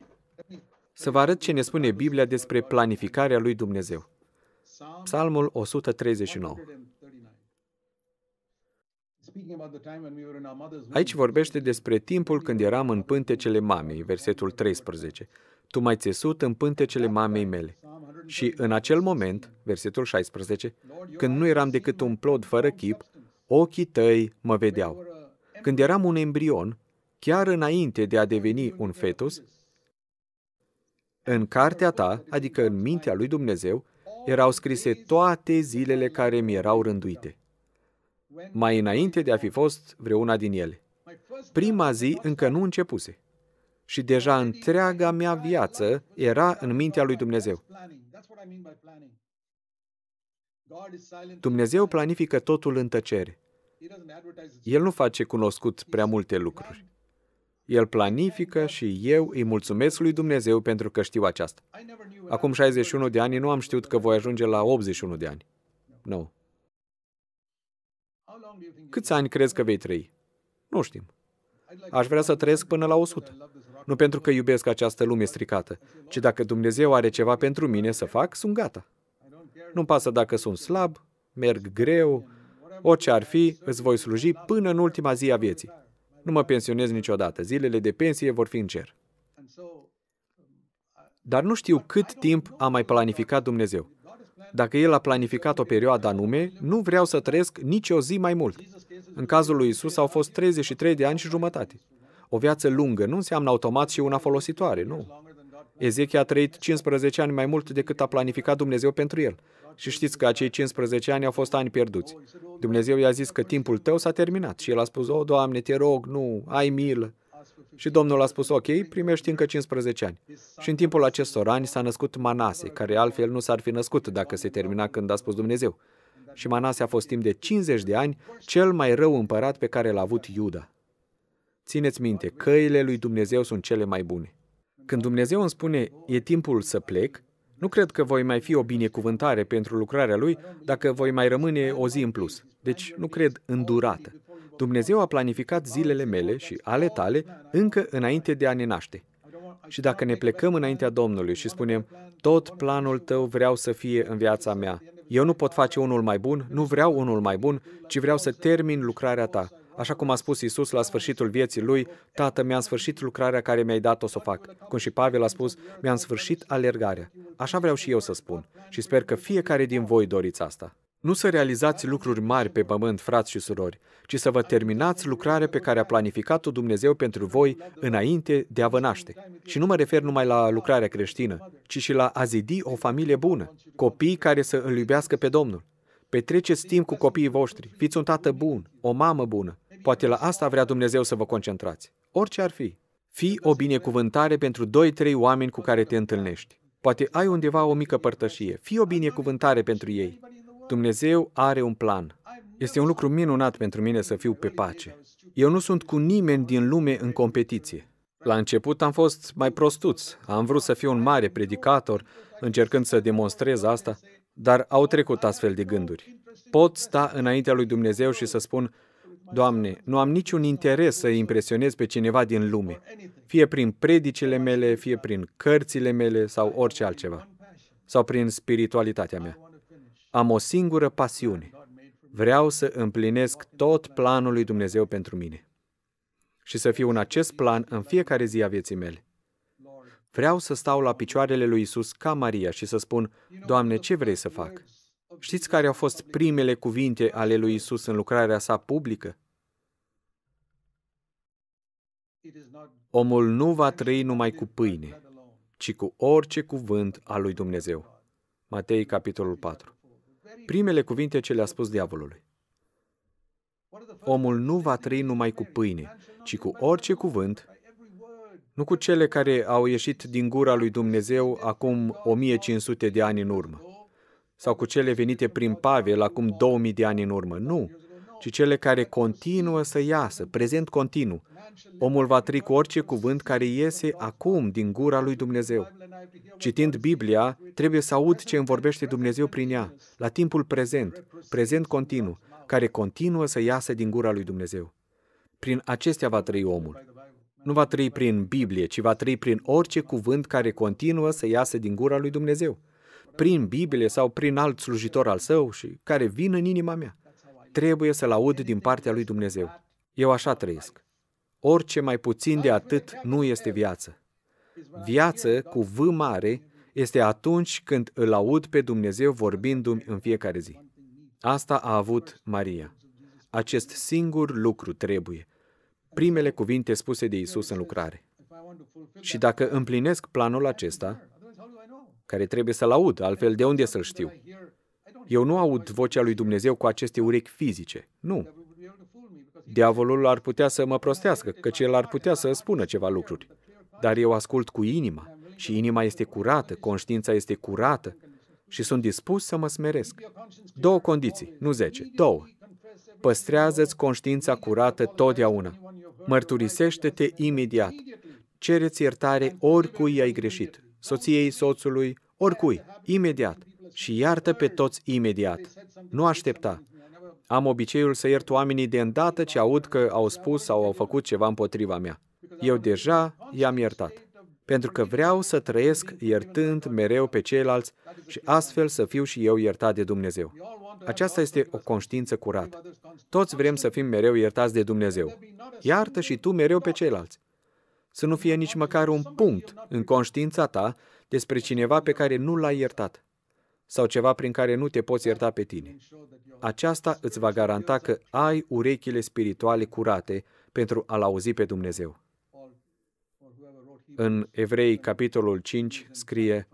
Să vă arăt ce ne spune Biblia despre planificarea lui Dumnezeu. Psalmul 139. Aici vorbește despre timpul când eram în pântecele mamei, versetul 13 tu m-ai țesut în pântecele mamei mele. Și în acel moment, versetul 16, când nu eram decât un plod fără chip, ochii tăi mă vedeau. Când eram un embrion, chiar înainte de a deveni un fetus, în cartea ta, adică în mintea lui Dumnezeu, erau scrise toate zilele care mi erau rânduite, mai înainte de a fi fost vreuna din ele. Prima zi încă nu începuse și deja întreaga mea viață era în mintea lui Dumnezeu. Dumnezeu planifică totul în tăcere. El nu face cunoscut prea multe lucruri. El planifică și eu îi mulțumesc lui Dumnezeu pentru că știu aceasta. Acum 61 de ani nu am știut că voi ajunge la 81 de ani. Nu. Câți ani crezi că vei trăi? Nu știm. Aș vrea să trăiesc până la 100. Nu pentru că iubesc această lume stricată, ci dacă Dumnezeu are ceva pentru mine să fac, sunt gata. Nu-mi pasă dacă sunt slab, merg greu, orice ar fi, îți voi sluji până în ultima zi a vieții. Nu mă pensionez niciodată. Zilele de pensie vor fi în cer. Dar nu știu cât timp a mai planificat Dumnezeu. Dacă El a planificat o perioadă anume, nu vreau să trăiesc nici o zi mai mult. În cazul lui Isus au fost 33 de ani și jumătate. O viață lungă nu înseamnă automat și una folositoare, nu. Ezechia a trăit 15 ani mai mult decât a planificat Dumnezeu pentru el. Și știți că acei 15 ani au fost ani pierduți. Dumnezeu i-a zis că timpul tău s-a terminat și el a spus, o, Doamne, te rog, nu, ai milă. Și Domnul a spus, ok, primești încă 15 ani. Și în timpul acestor ani s-a născut Manase, care altfel nu s-ar fi născut dacă se termina când a spus Dumnezeu. Și Manase a fost timp de 50 de ani cel mai rău împărat pe care l-a avut Iuda. Țineți minte, căile lui Dumnezeu sunt cele mai bune. Când Dumnezeu îmi spune, e timpul să plec, nu cred că voi mai fi o binecuvântare pentru lucrarea Lui dacă voi mai rămâne o zi în plus. Deci nu cred îndurată. Dumnezeu a planificat zilele mele și ale tale încă înainte de a ne naște. Și dacă ne plecăm înaintea Domnului și spunem, tot planul tău vreau să fie în viața mea, eu nu pot face unul mai bun, nu vreau unul mai bun, ci vreau să termin lucrarea ta. Așa cum a spus Isus la sfârșitul vieții lui, Tată, mi-am sfârșit lucrarea care mi-ai dat-o să o fac. Cum și Pavel a spus, mi-am sfârșit alergarea. Așa vreau și eu să spun și sper că fiecare din voi doriți asta. Nu să realizați lucruri mari pe pământ, frați și surori, ci să vă terminați lucrarea pe care a planificat-o Dumnezeu pentru voi înainte de a vă naște. Și nu mă refer numai la lucrarea creștină, ci și la a zidi o familie bună, copii care să îl iubească pe Domnul. Petreceți timp cu copiii voștri, fiți un tată bun, o mamă bună, Poate la asta vrea Dumnezeu să vă concentrați. Orice ar fi. Fii o binecuvântare pentru doi, trei oameni cu care te întâlnești. Poate ai undeva o mică părtășie. Fii o binecuvântare pentru ei. Dumnezeu are un plan. Este un lucru minunat pentru mine să fiu pe pace. Eu nu sunt cu nimeni din lume în competiție. La început am fost mai prostuț, am vrut să fiu un mare predicator, încercând să demonstrez asta, dar au trecut astfel de gânduri. Pot sta înaintea lui Dumnezeu și să spun, Doamne, nu am niciun interes să impresionez pe cineva din lume, fie prin predicile mele, fie prin cărțile mele sau orice altceva, sau prin spiritualitatea mea. Am o singură pasiune. Vreau să împlinesc tot planul lui Dumnezeu pentru mine și să fiu în acest plan în fiecare zi a vieții mele. Vreau să stau la picioarele lui Isus ca Maria și să spun, Doamne, ce vrei să fac? Știți care au fost primele cuvinte ale lui Isus în lucrarea sa publică? Omul nu va trăi numai cu pâine, ci cu orice cuvânt al lui Dumnezeu. Matei, capitolul 4. Primele cuvinte ce le-a spus diavolului. Omul nu va trăi numai cu pâine, ci cu orice cuvânt, nu cu cele care au ieșit din gura lui Dumnezeu acum 1500 de ani în urmă sau cu cele venite prin Pavel acum 2000 de ani în urmă. Nu, ci cele care continuă să iasă, prezent continuu. Omul va trăi cu orice cuvânt care iese acum din gura lui Dumnezeu. Citind Biblia, trebuie să aud ce îmi vorbește Dumnezeu prin ea, la timpul prezent, prezent continuu, care continuă să iasă din gura lui Dumnezeu. Prin acestea va trăi omul. Nu va trăi prin Biblie, ci va trăi prin orice cuvânt care continuă să iasă din gura lui Dumnezeu prin Biblie sau prin alt slujitor al său și care vin în inima mea. Trebuie să-l aud din partea lui Dumnezeu. Eu așa trăiesc. Orice mai puțin de atât nu este viață. Viață cu V mare este atunci când îl aud pe Dumnezeu vorbindu-mi în fiecare zi. Asta a avut Maria. Acest singur lucru trebuie. Primele cuvinte spuse de Isus în lucrare. Și dacă împlinesc planul acesta, care trebuie să-l aud, altfel de unde să-l știu? Eu nu aud vocea lui Dumnezeu cu aceste urechi fizice. Nu. Diavolul ar putea să mă prostească, căci el ar putea să spună ceva lucruri. Dar eu ascult cu inima și inima este curată, conștiința este curată și sunt dispus să mă smeresc. Două condiții, nu zece, două. Păstrează-ți conștiința curată totdeauna. Mărturisește-te imediat. Cereți iertare oricui ai greșit soției, soțului, oricui, imediat. Și iartă pe toți imediat. Nu aștepta. Am obiceiul să iert oamenii de îndată ce aud că au spus sau au făcut ceva împotriva mea. Eu deja i-am iertat. Pentru că vreau să trăiesc iertând mereu pe ceilalți și astfel să fiu și eu iertat de Dumnezeu. Aceasta este o conștiință curată. Toți vrem să fim mereu iertați de Dumnezeu. Iartă și tu mereu pe ceilalți să nu fie nici măcar un punct în conștiința ta despre cineva pe care nu l-ai iertat sau ceva prin care nu te poți ierta pe tine. Aceasta îți va garanta că ai urechile spirituale curate pentru a-L auzi pe Dumnezeu. În Evrei, capitolul 5, scrie,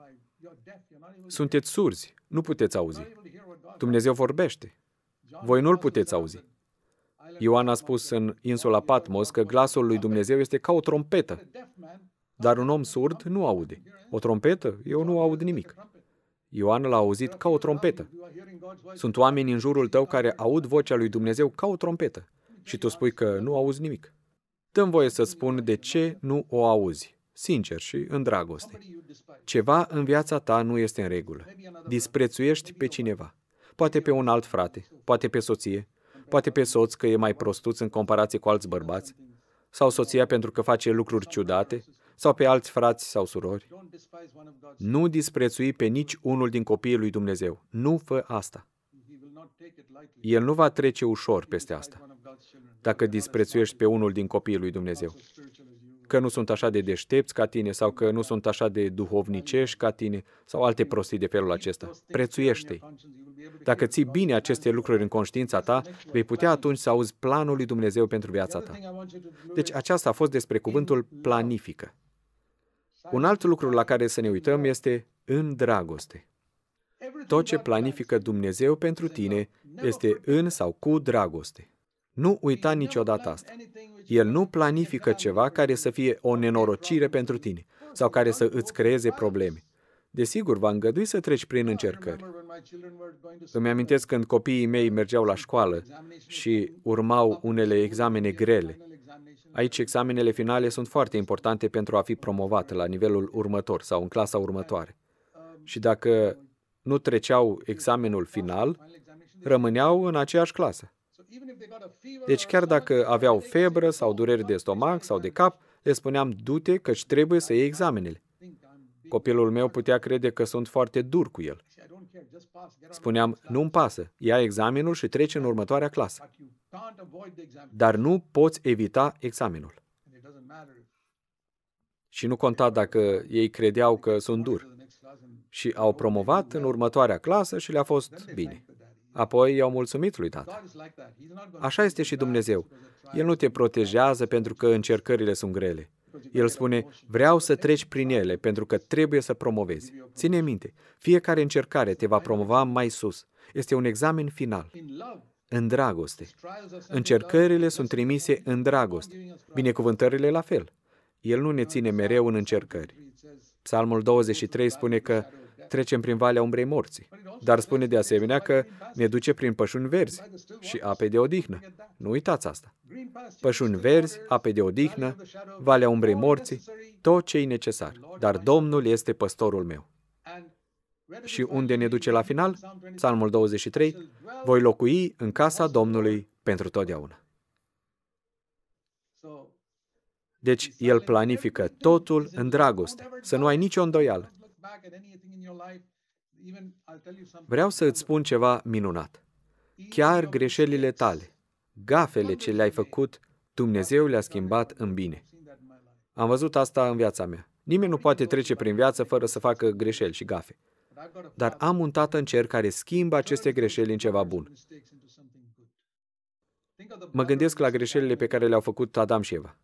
Sunteți surzi, nu puteți auzi. Dumnezeu vorbește. Voi nu-L puteți auzi. Ioan a spus în insula Patmos că glasul lui Dumnezeu este ca o trompetă, dar un om surd nu aude. O trompetă? Eu nu aud nimic. Ioan l-a auzit ca o trompetă. Sunt oameni în jurul tău care aud vocea lui Dumnezeu ca o trompetă și tu spui că nu auzi nimic. Dăm voie să spun de ce nu o auzi, sincer și în dragoste. Ceva în viața ta nu este în regulă. Disprețuiești pe cineva, poate pe un alt frate, poate pe soție, Poate pe soț că e mai prostuț în comparație cu alți bărbați, sau soția pentru că face lucruri ciudate, sau pe alți frați sau surori. Nu disprețui pe nici unul din copiii lui Dumnezeu. Nu fă asta. El nu va trece ușor peste asta, dacă disprețuiești pe unul din copiii lui Dumnezeu că nu sunt așa de deștepți ca tine sau că nu sunt așa de duhovnicești ca tine sau alte prostii de felul acesta. Prețuiește-i. Dacă ții bine aceste lucruri în conștiința ta, vei putea atunci să auzi planul lui Dumnezeu pentru viața ta. Deci aceasta a fost despre cuvântul planifică. Un alt lucru la care să ne uităm este în dragoste. Tot ce planifică Dumnezeu pentru tine este în sau cu dragoste. Nu uita niciodată asta. El nu planifică ceva care să fie o nenorocire pentru tine sau care să îți creeze probleme. Desigur, va îngădui să treci prin încercări. Îmi amintesc când copiii mei mergeau la școală și urmau unele examene grele. Aici examenele finale sunt foarte importante pentru a fi promovat la nivelul următor sau în clasa următoare. Și dacă nu treceau examenul final, rămâneau în aceeași clasă. Deci chiar dacă aveau febră sau dureri de stomac sau de cap, le spuneam, du-te căci trebuie să iei examenele. Copilul meu putea crede că sunt foarte dur cu el. Spuneam, nu-mi pasă, ia examenul și treci în următoarea clasă. Dar nu poți evita examenul. Și nu conta dacă ei credeau că sunt dur. Și au promovat în următoarea clasă și le-a fost bine. Apoi i-au mulțumit lui Tatăl. Așa este și Dumnezeu. El nu te protejează pentru că încercările sunt grele. El spune, vreau să treci prin ele pentru că trebuie să promovezi. Ține minte, fiecare încercare te va promova mai sus. Este un examen final. În dragoste. Încercările sunt trimise în dragoste. Binecuvântările la fel. El nu ne ține mereu în încercări. Psalmul 23 spune că trecem prin Valea Umbrei Morții. Dar spune de asemenea că ne duce prin pășuni verzi și ape de odihnă. Nu uitați asta. Pășuni verzi, ape de odihnă, Valea Umbrei Morții, tot ce e necesar. Dar Domnul este păstorul meu. Și unde ne duce la final? Psalmul 23. Voi locui în casa Domnului pentru totdeauna. Deci, el planifică totul în dragoste, să nu ai nicio îndoială. Vreau să îți spun ceva minunat. Chiar greșelile tale, gafele ce le-ai făcut, Dumnezeu le-a schimbat în bine. Am văzut asta în viața mea. Nimeni nu poate trece prin viață fără să facă greșeli și gafe. Dar am un tată în cer care schimbă aceste greșeli în ceva bun. Mă gândesc la greșelile pe care le-au făcut Adam și Eva.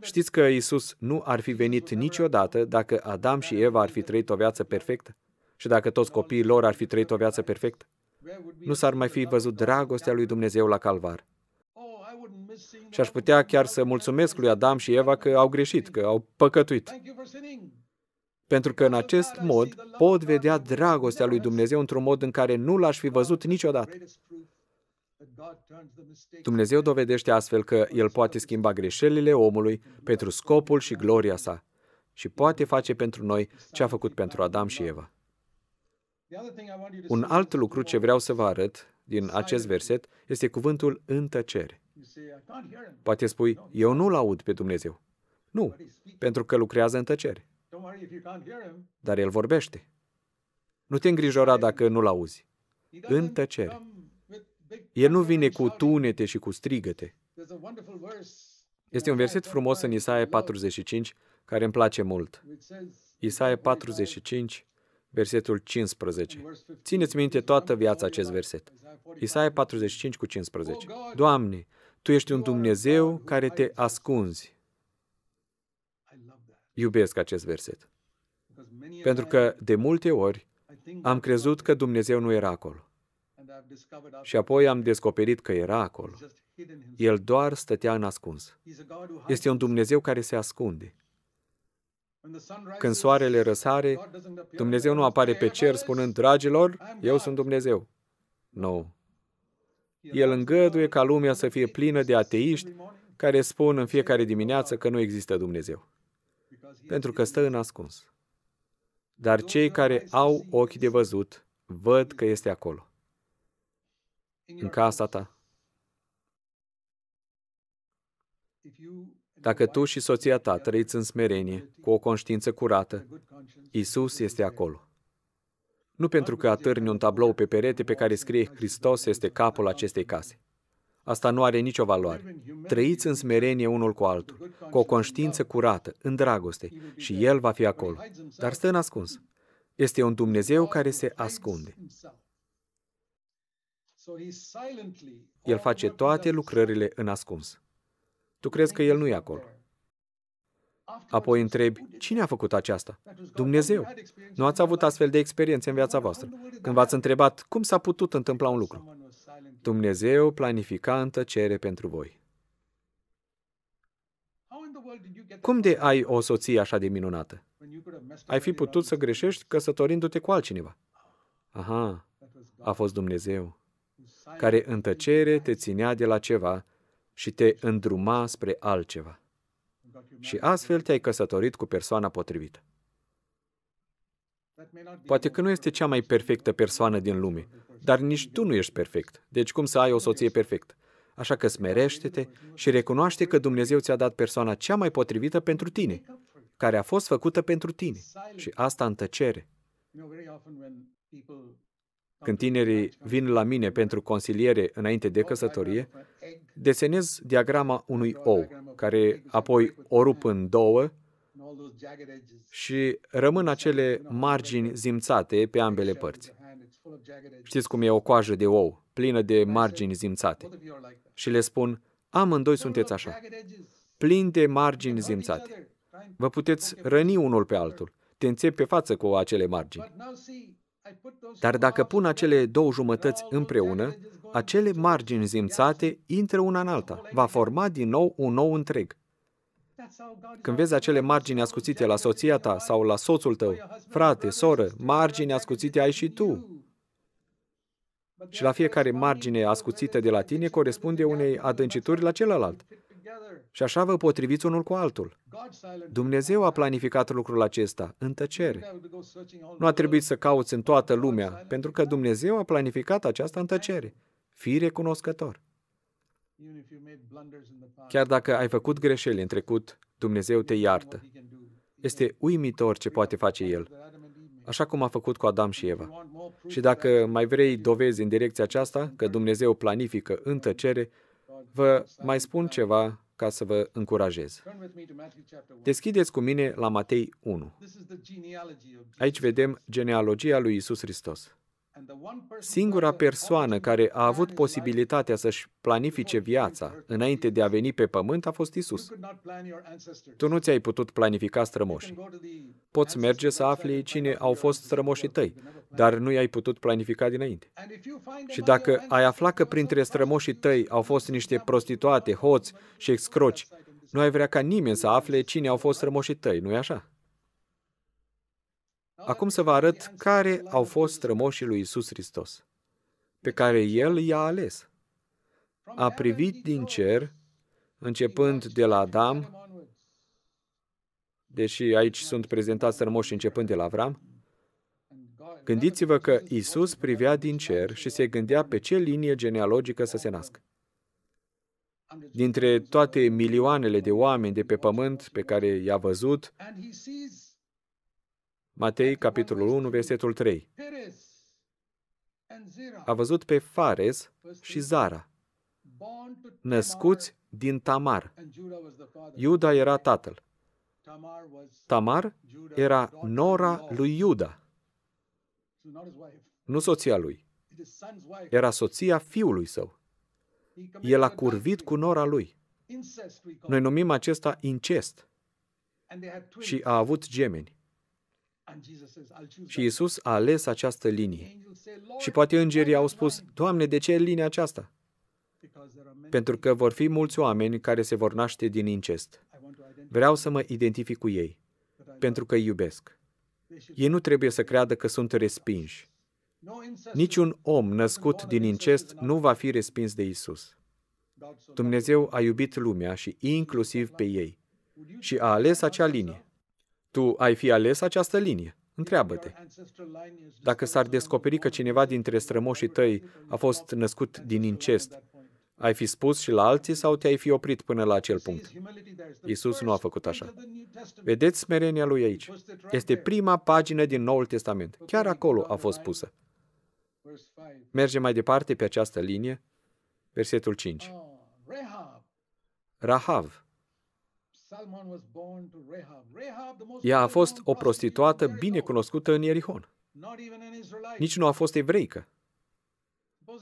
Știți că Isus nu ar fi venit niciodată dacă Adam și Eva ar fi trăit o viață perfectă? Și dacă toți copiii lor ar fi trăit o viață perfectă? Nu s-ar mai fi văzut dragostea lui Dumnezeu la calvar. Și aș putea chiar să mulțumesc lui Adam și Eva că au greșit, că au păcătuit. Pentru că în acest mod pot vedea dragostea lui Dumnezeu într-un mod în care nu l-aș fi văzut niciodată. Dumnezeu dovedește astfel că El poate schimba greșelile omului pentru scopul și gloria sa și poate face pentru noi ce a făcut pentru Adam și Eva. Un alt lucru ce vreau să vă arăt din acest verset este cuvântul în tăcere. Poate spui, eu nu-L aud pe Dumnezeu. Nu, pentru că lucrează în tăcere. Dar El vorbește. Nu te îngrijora dacă nu-L auzi. În tăcere. El nu vine cu tunete și cu strigăte. Este un verset frumos în Isaia 45, care îmi place mult. Isaia 45, versetul 15. Țineți minte toată viața acest verset. Isaia 45 cu 15. Doamne, Tu ești un Dumnezeu care te ascunzi. Iubesc acest verset. Pentru că, de multe ori, am crezut că Dumnezeu nu era acolo. Și apoi am descoperit că era acolo. El doar stătea în ascuns. Este un Dumnezeu care se ascunde. Când soarele răsare, Dumnezeu nu apare pe cer spunând, dragilor, eu sunt Dumnezeu. Nu. No. El îngăduie ca lumea să fie plină de ateiști care spun în fiecare dimineață că nu există Dumnezeu. Pentru că stă în ascuns. Dar cei care au ochi de văzut, văd că este acolo în casa ta. Dacă tu și soția ta trăiți în smerenie, cu o conștiință curată, Isus este acolo. Nu pentru că atârni un tablou pe perete pe care scrie Hristos este capul acestei case. Asta nu are nicio valoare. Trăiți în smerenie unul cu altul, cu o conștiință curată, în dragoste, și El va fi acolo. Dar stă în ascuns. Este un Dumnezeu care se ascunde. El face toate lucrările în ascuns. Tu crezi că El nu e acolo. Apoi întrebi, cine a făcut aceasta? Dumnezeu. Nu ați avut astfel de experiențe în viața voastră. Când v-ați întrebat cum s-a putut întâmpla un lucru. Dumnezeu planifica în tăcere pentru voi. Cum de ai o soție așa de minunată? Ai fi putut să greșești căsătorindu-te cu altcineva. Aha, a fost Dumnezeu care în tăcere te ținea de la ceva și te îndruma spre altceva. Și astfel te-ai căsătorit cu persoana potrivită. Poate că nu este cea mai perfectă persoană din lume, dar nici tu nu ești perfect. Deci cum să ai o soție perfectă? Așa că smerește-te și recunoaște că Dumnezeu ți-a dat persoana cea mai potrivită pentru tine, care a fost făcută pentru tine. Și asta în tăcere. Când tinerii vin la mine pentru consiliere înainte de căsătorie, desenez diagrama unui ou, care apoi o rup în două și rămân acele margini zimțate pe ambele părți. Știți cum e o coajă de ou, plină de margini zimțate. Și le spun, amândoi sunteți așa, plini de margini zimțate. Vă puteți răni unul pe altul. Te înțepi pe față cu acele margini. Dar dacă pun acele două jumătăți împreună, acele margini zimțate intră una în alta. Va forma din nou un nou întreg. Când vezi acele margini ascuțite la soția ta sau la soțul tău, frate, soră, margini ascuțite ai și tu. Și la fiecare margine ascuțită de la tine corespunde unei adâncituri la celălalt. Și așa vă potriviți unul cu altul. Dumnezeu a planificat lucrul acesta în tăcere. Nu a trebuit să cauți în toată lumea, pentru că Dumnezeu a planificat aceasta în tăcere. Fii recunoscător. Chiar dacă ai făcut greșeli în trecut, Dumnezeu te iartă. Este uimitor ce poate face El, așa cum a făcut cu Adam și Eva. Și dacă mai vrei dovezi în direcția aceasta, că Dumnezeu planifică în tăcere, vă mai spun ceva ca să vă încurajez. Deschideți cu mine la Matei 1. Aici vedem genealogia lui Isus Hristos. Singura persoană care a avut posibilitatea să-și planifice viața înainte de a veni pe pământ a fost Isus. Tu nu ți-ai putut planifica strămoșii. Poți merge să afli cine au fost strămoșii tăi, dar nu i-ai putut planifica dinainte. Și dacă ai afla că printre strămoșii tăi au fost niște prostituate, hoți și excroci, nu ai vrea ca nimeni să afle cine au fost strămoșii tăi, nu-i așa? Acum să vă arăt care au fost strămoșii lui Isus Hristos, pe care El i-a ales. A privit din cer, începând de la Adam, deși aici sunt prezentați strămoșii începând de la Avram, gândiți-vă că Isus privea din cer și se gândea pe ce linie genealogică să se nască. Dintre toate milioanele de oameni de pe pământ pe care i-a văzut, Matei, capitolul 1, versetul 3. A văzut pe Fares și Zara, născuți din Tamar. Iuda era tatăl. Tamar era nora lui Iuda, nu soția lui. Era soția fiului său. El a curvit cu nora lui. Noi numim acesta incest. Și a avut gemeni. Și Isus a ales această linie. Și poate îngerii au spus, Doamne, de ce linia aceasta? Pentru că vor fi mulți oameni care se vor naște din incest. Vreau să mă identific cu ei, pentru că îi iubesc. Ei nu trebuie să creadă că sunt respinși. Niciun om născut din incest nu va fi respins de Isus. Dumnezeu a iubit lumea și inclusiv pe ei și a ales acea linie. Tu ai fi ales această linie? Întreabă-te. Dacă s-ar descoperi că cineva dintre strămoșii tăi a fost născut din incest, ai fi spus și la alții sau te-ai fi oprit până la acel punct? Iisus nu a făcut așa. Vedeți smerenia lui aici. Este prima pagină din Noul Testament. Chiar acolo a fost pusă. Merge mai departe pe această linie. Versetul 5. Rahav. Ea a fost o prostituată bine cunoscută în Ierihon. Nici nu a fost evreică.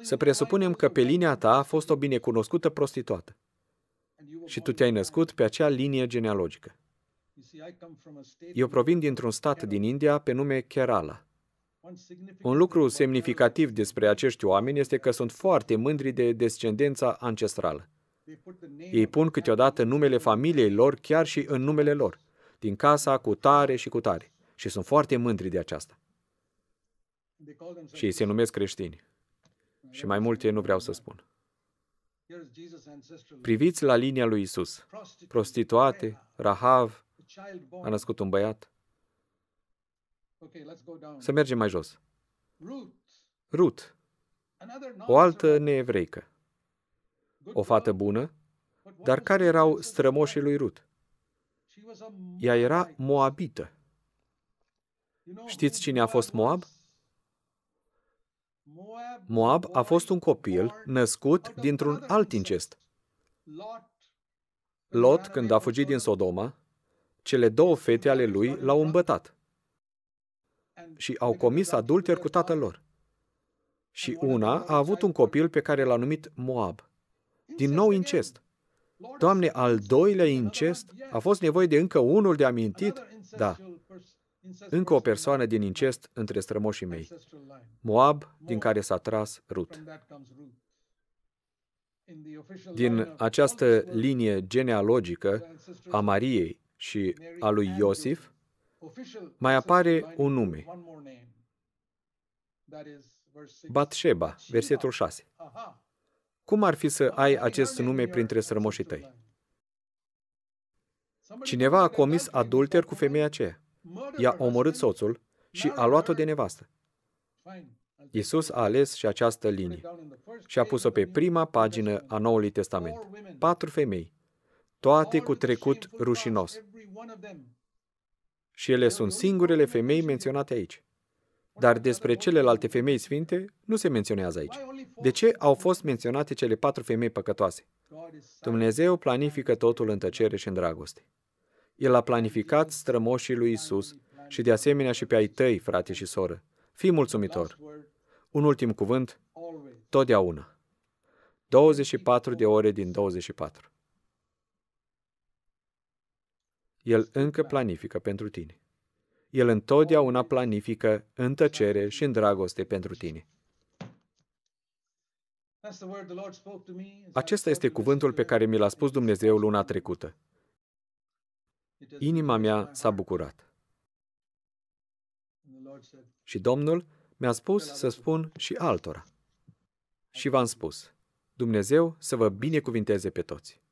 Să presupunem că pe linia ta a fost o binecunoscută prostituată și tu te-ai născut pe acea linie genealogică. Eu provin dintr-un stat din India pe nume Kerala. Un lucru semnificativ despre acești oameni este că sunt foarte mândri de descendența ancestrală. Ei pun câteodată numele familiei lor chiar și în numele lor, din casa cu tare și cu tare, și sunt foarte mândri de aceasta. Și ei se numesc creștini. Și mai multe nu vreau să spun. Priviți la linia lui Isus. Prostituate, Rahav, a născut un băiat. Să mergem mai jos. Rut, o altă neevreică o fată bună, dar care erau strămoșii lui Rut? Ea era moabită. Știți cine a fost Moab? Moab a fost un copil născut dintr-un alt incest. Lot, când a fugit din Sodoma, cele două fete ale lui l-au îmbătat și au comis adulter cu tatăl lor. Și una a avut un copil pe care l-a numit Moab. Din nou incest. Doamne, al doilea incest, a fost nevoie de încă unul de amintit? Da. Încă o persoană din incest între strămoșii mei. Moab, din care s-a tras Rut. Din această linie genealogică a Mariei și a lui Iosif, mai apare un nume. Batșeba, versetul 6. Cum ar fi să ai acest nume printre sărmoșii tăi? Cineva a comis adulter cu femeia aceea. I-a omorât soțul și a luat-o de nevastă. Iisus a ales și această linie și a pus-o pe prima pagină a Noului Testament. Patru femei, toate cu trecut rușinos. Și ele sunt singurele femei menționate aici. Dar despre celelalte femei sfinte nu se menționează aici. De ce au fost menționate cele patru femei păcătoase? Dumnezeu planifică totul în tăcere și în dragoste. El a planificat strămoșii lui Isus și de asemenea și pe ai tăi, frate și soră. Fii mulțumitor. Un ultim cuvânt, totdeauna. 24 de ore din 24. El încă planifică pentru tine. El întotdeauna planifică în tăcere și în dragoste pentru tine. Acesta este cuvântul pe care mi l-a spus Dumnezeu luna trecută. Inima mea s-a bucurat. Și Domnul mi-a spus să spun și altora. Și v-am spus, Dumnezeu să vă binecuvinteze pe toți.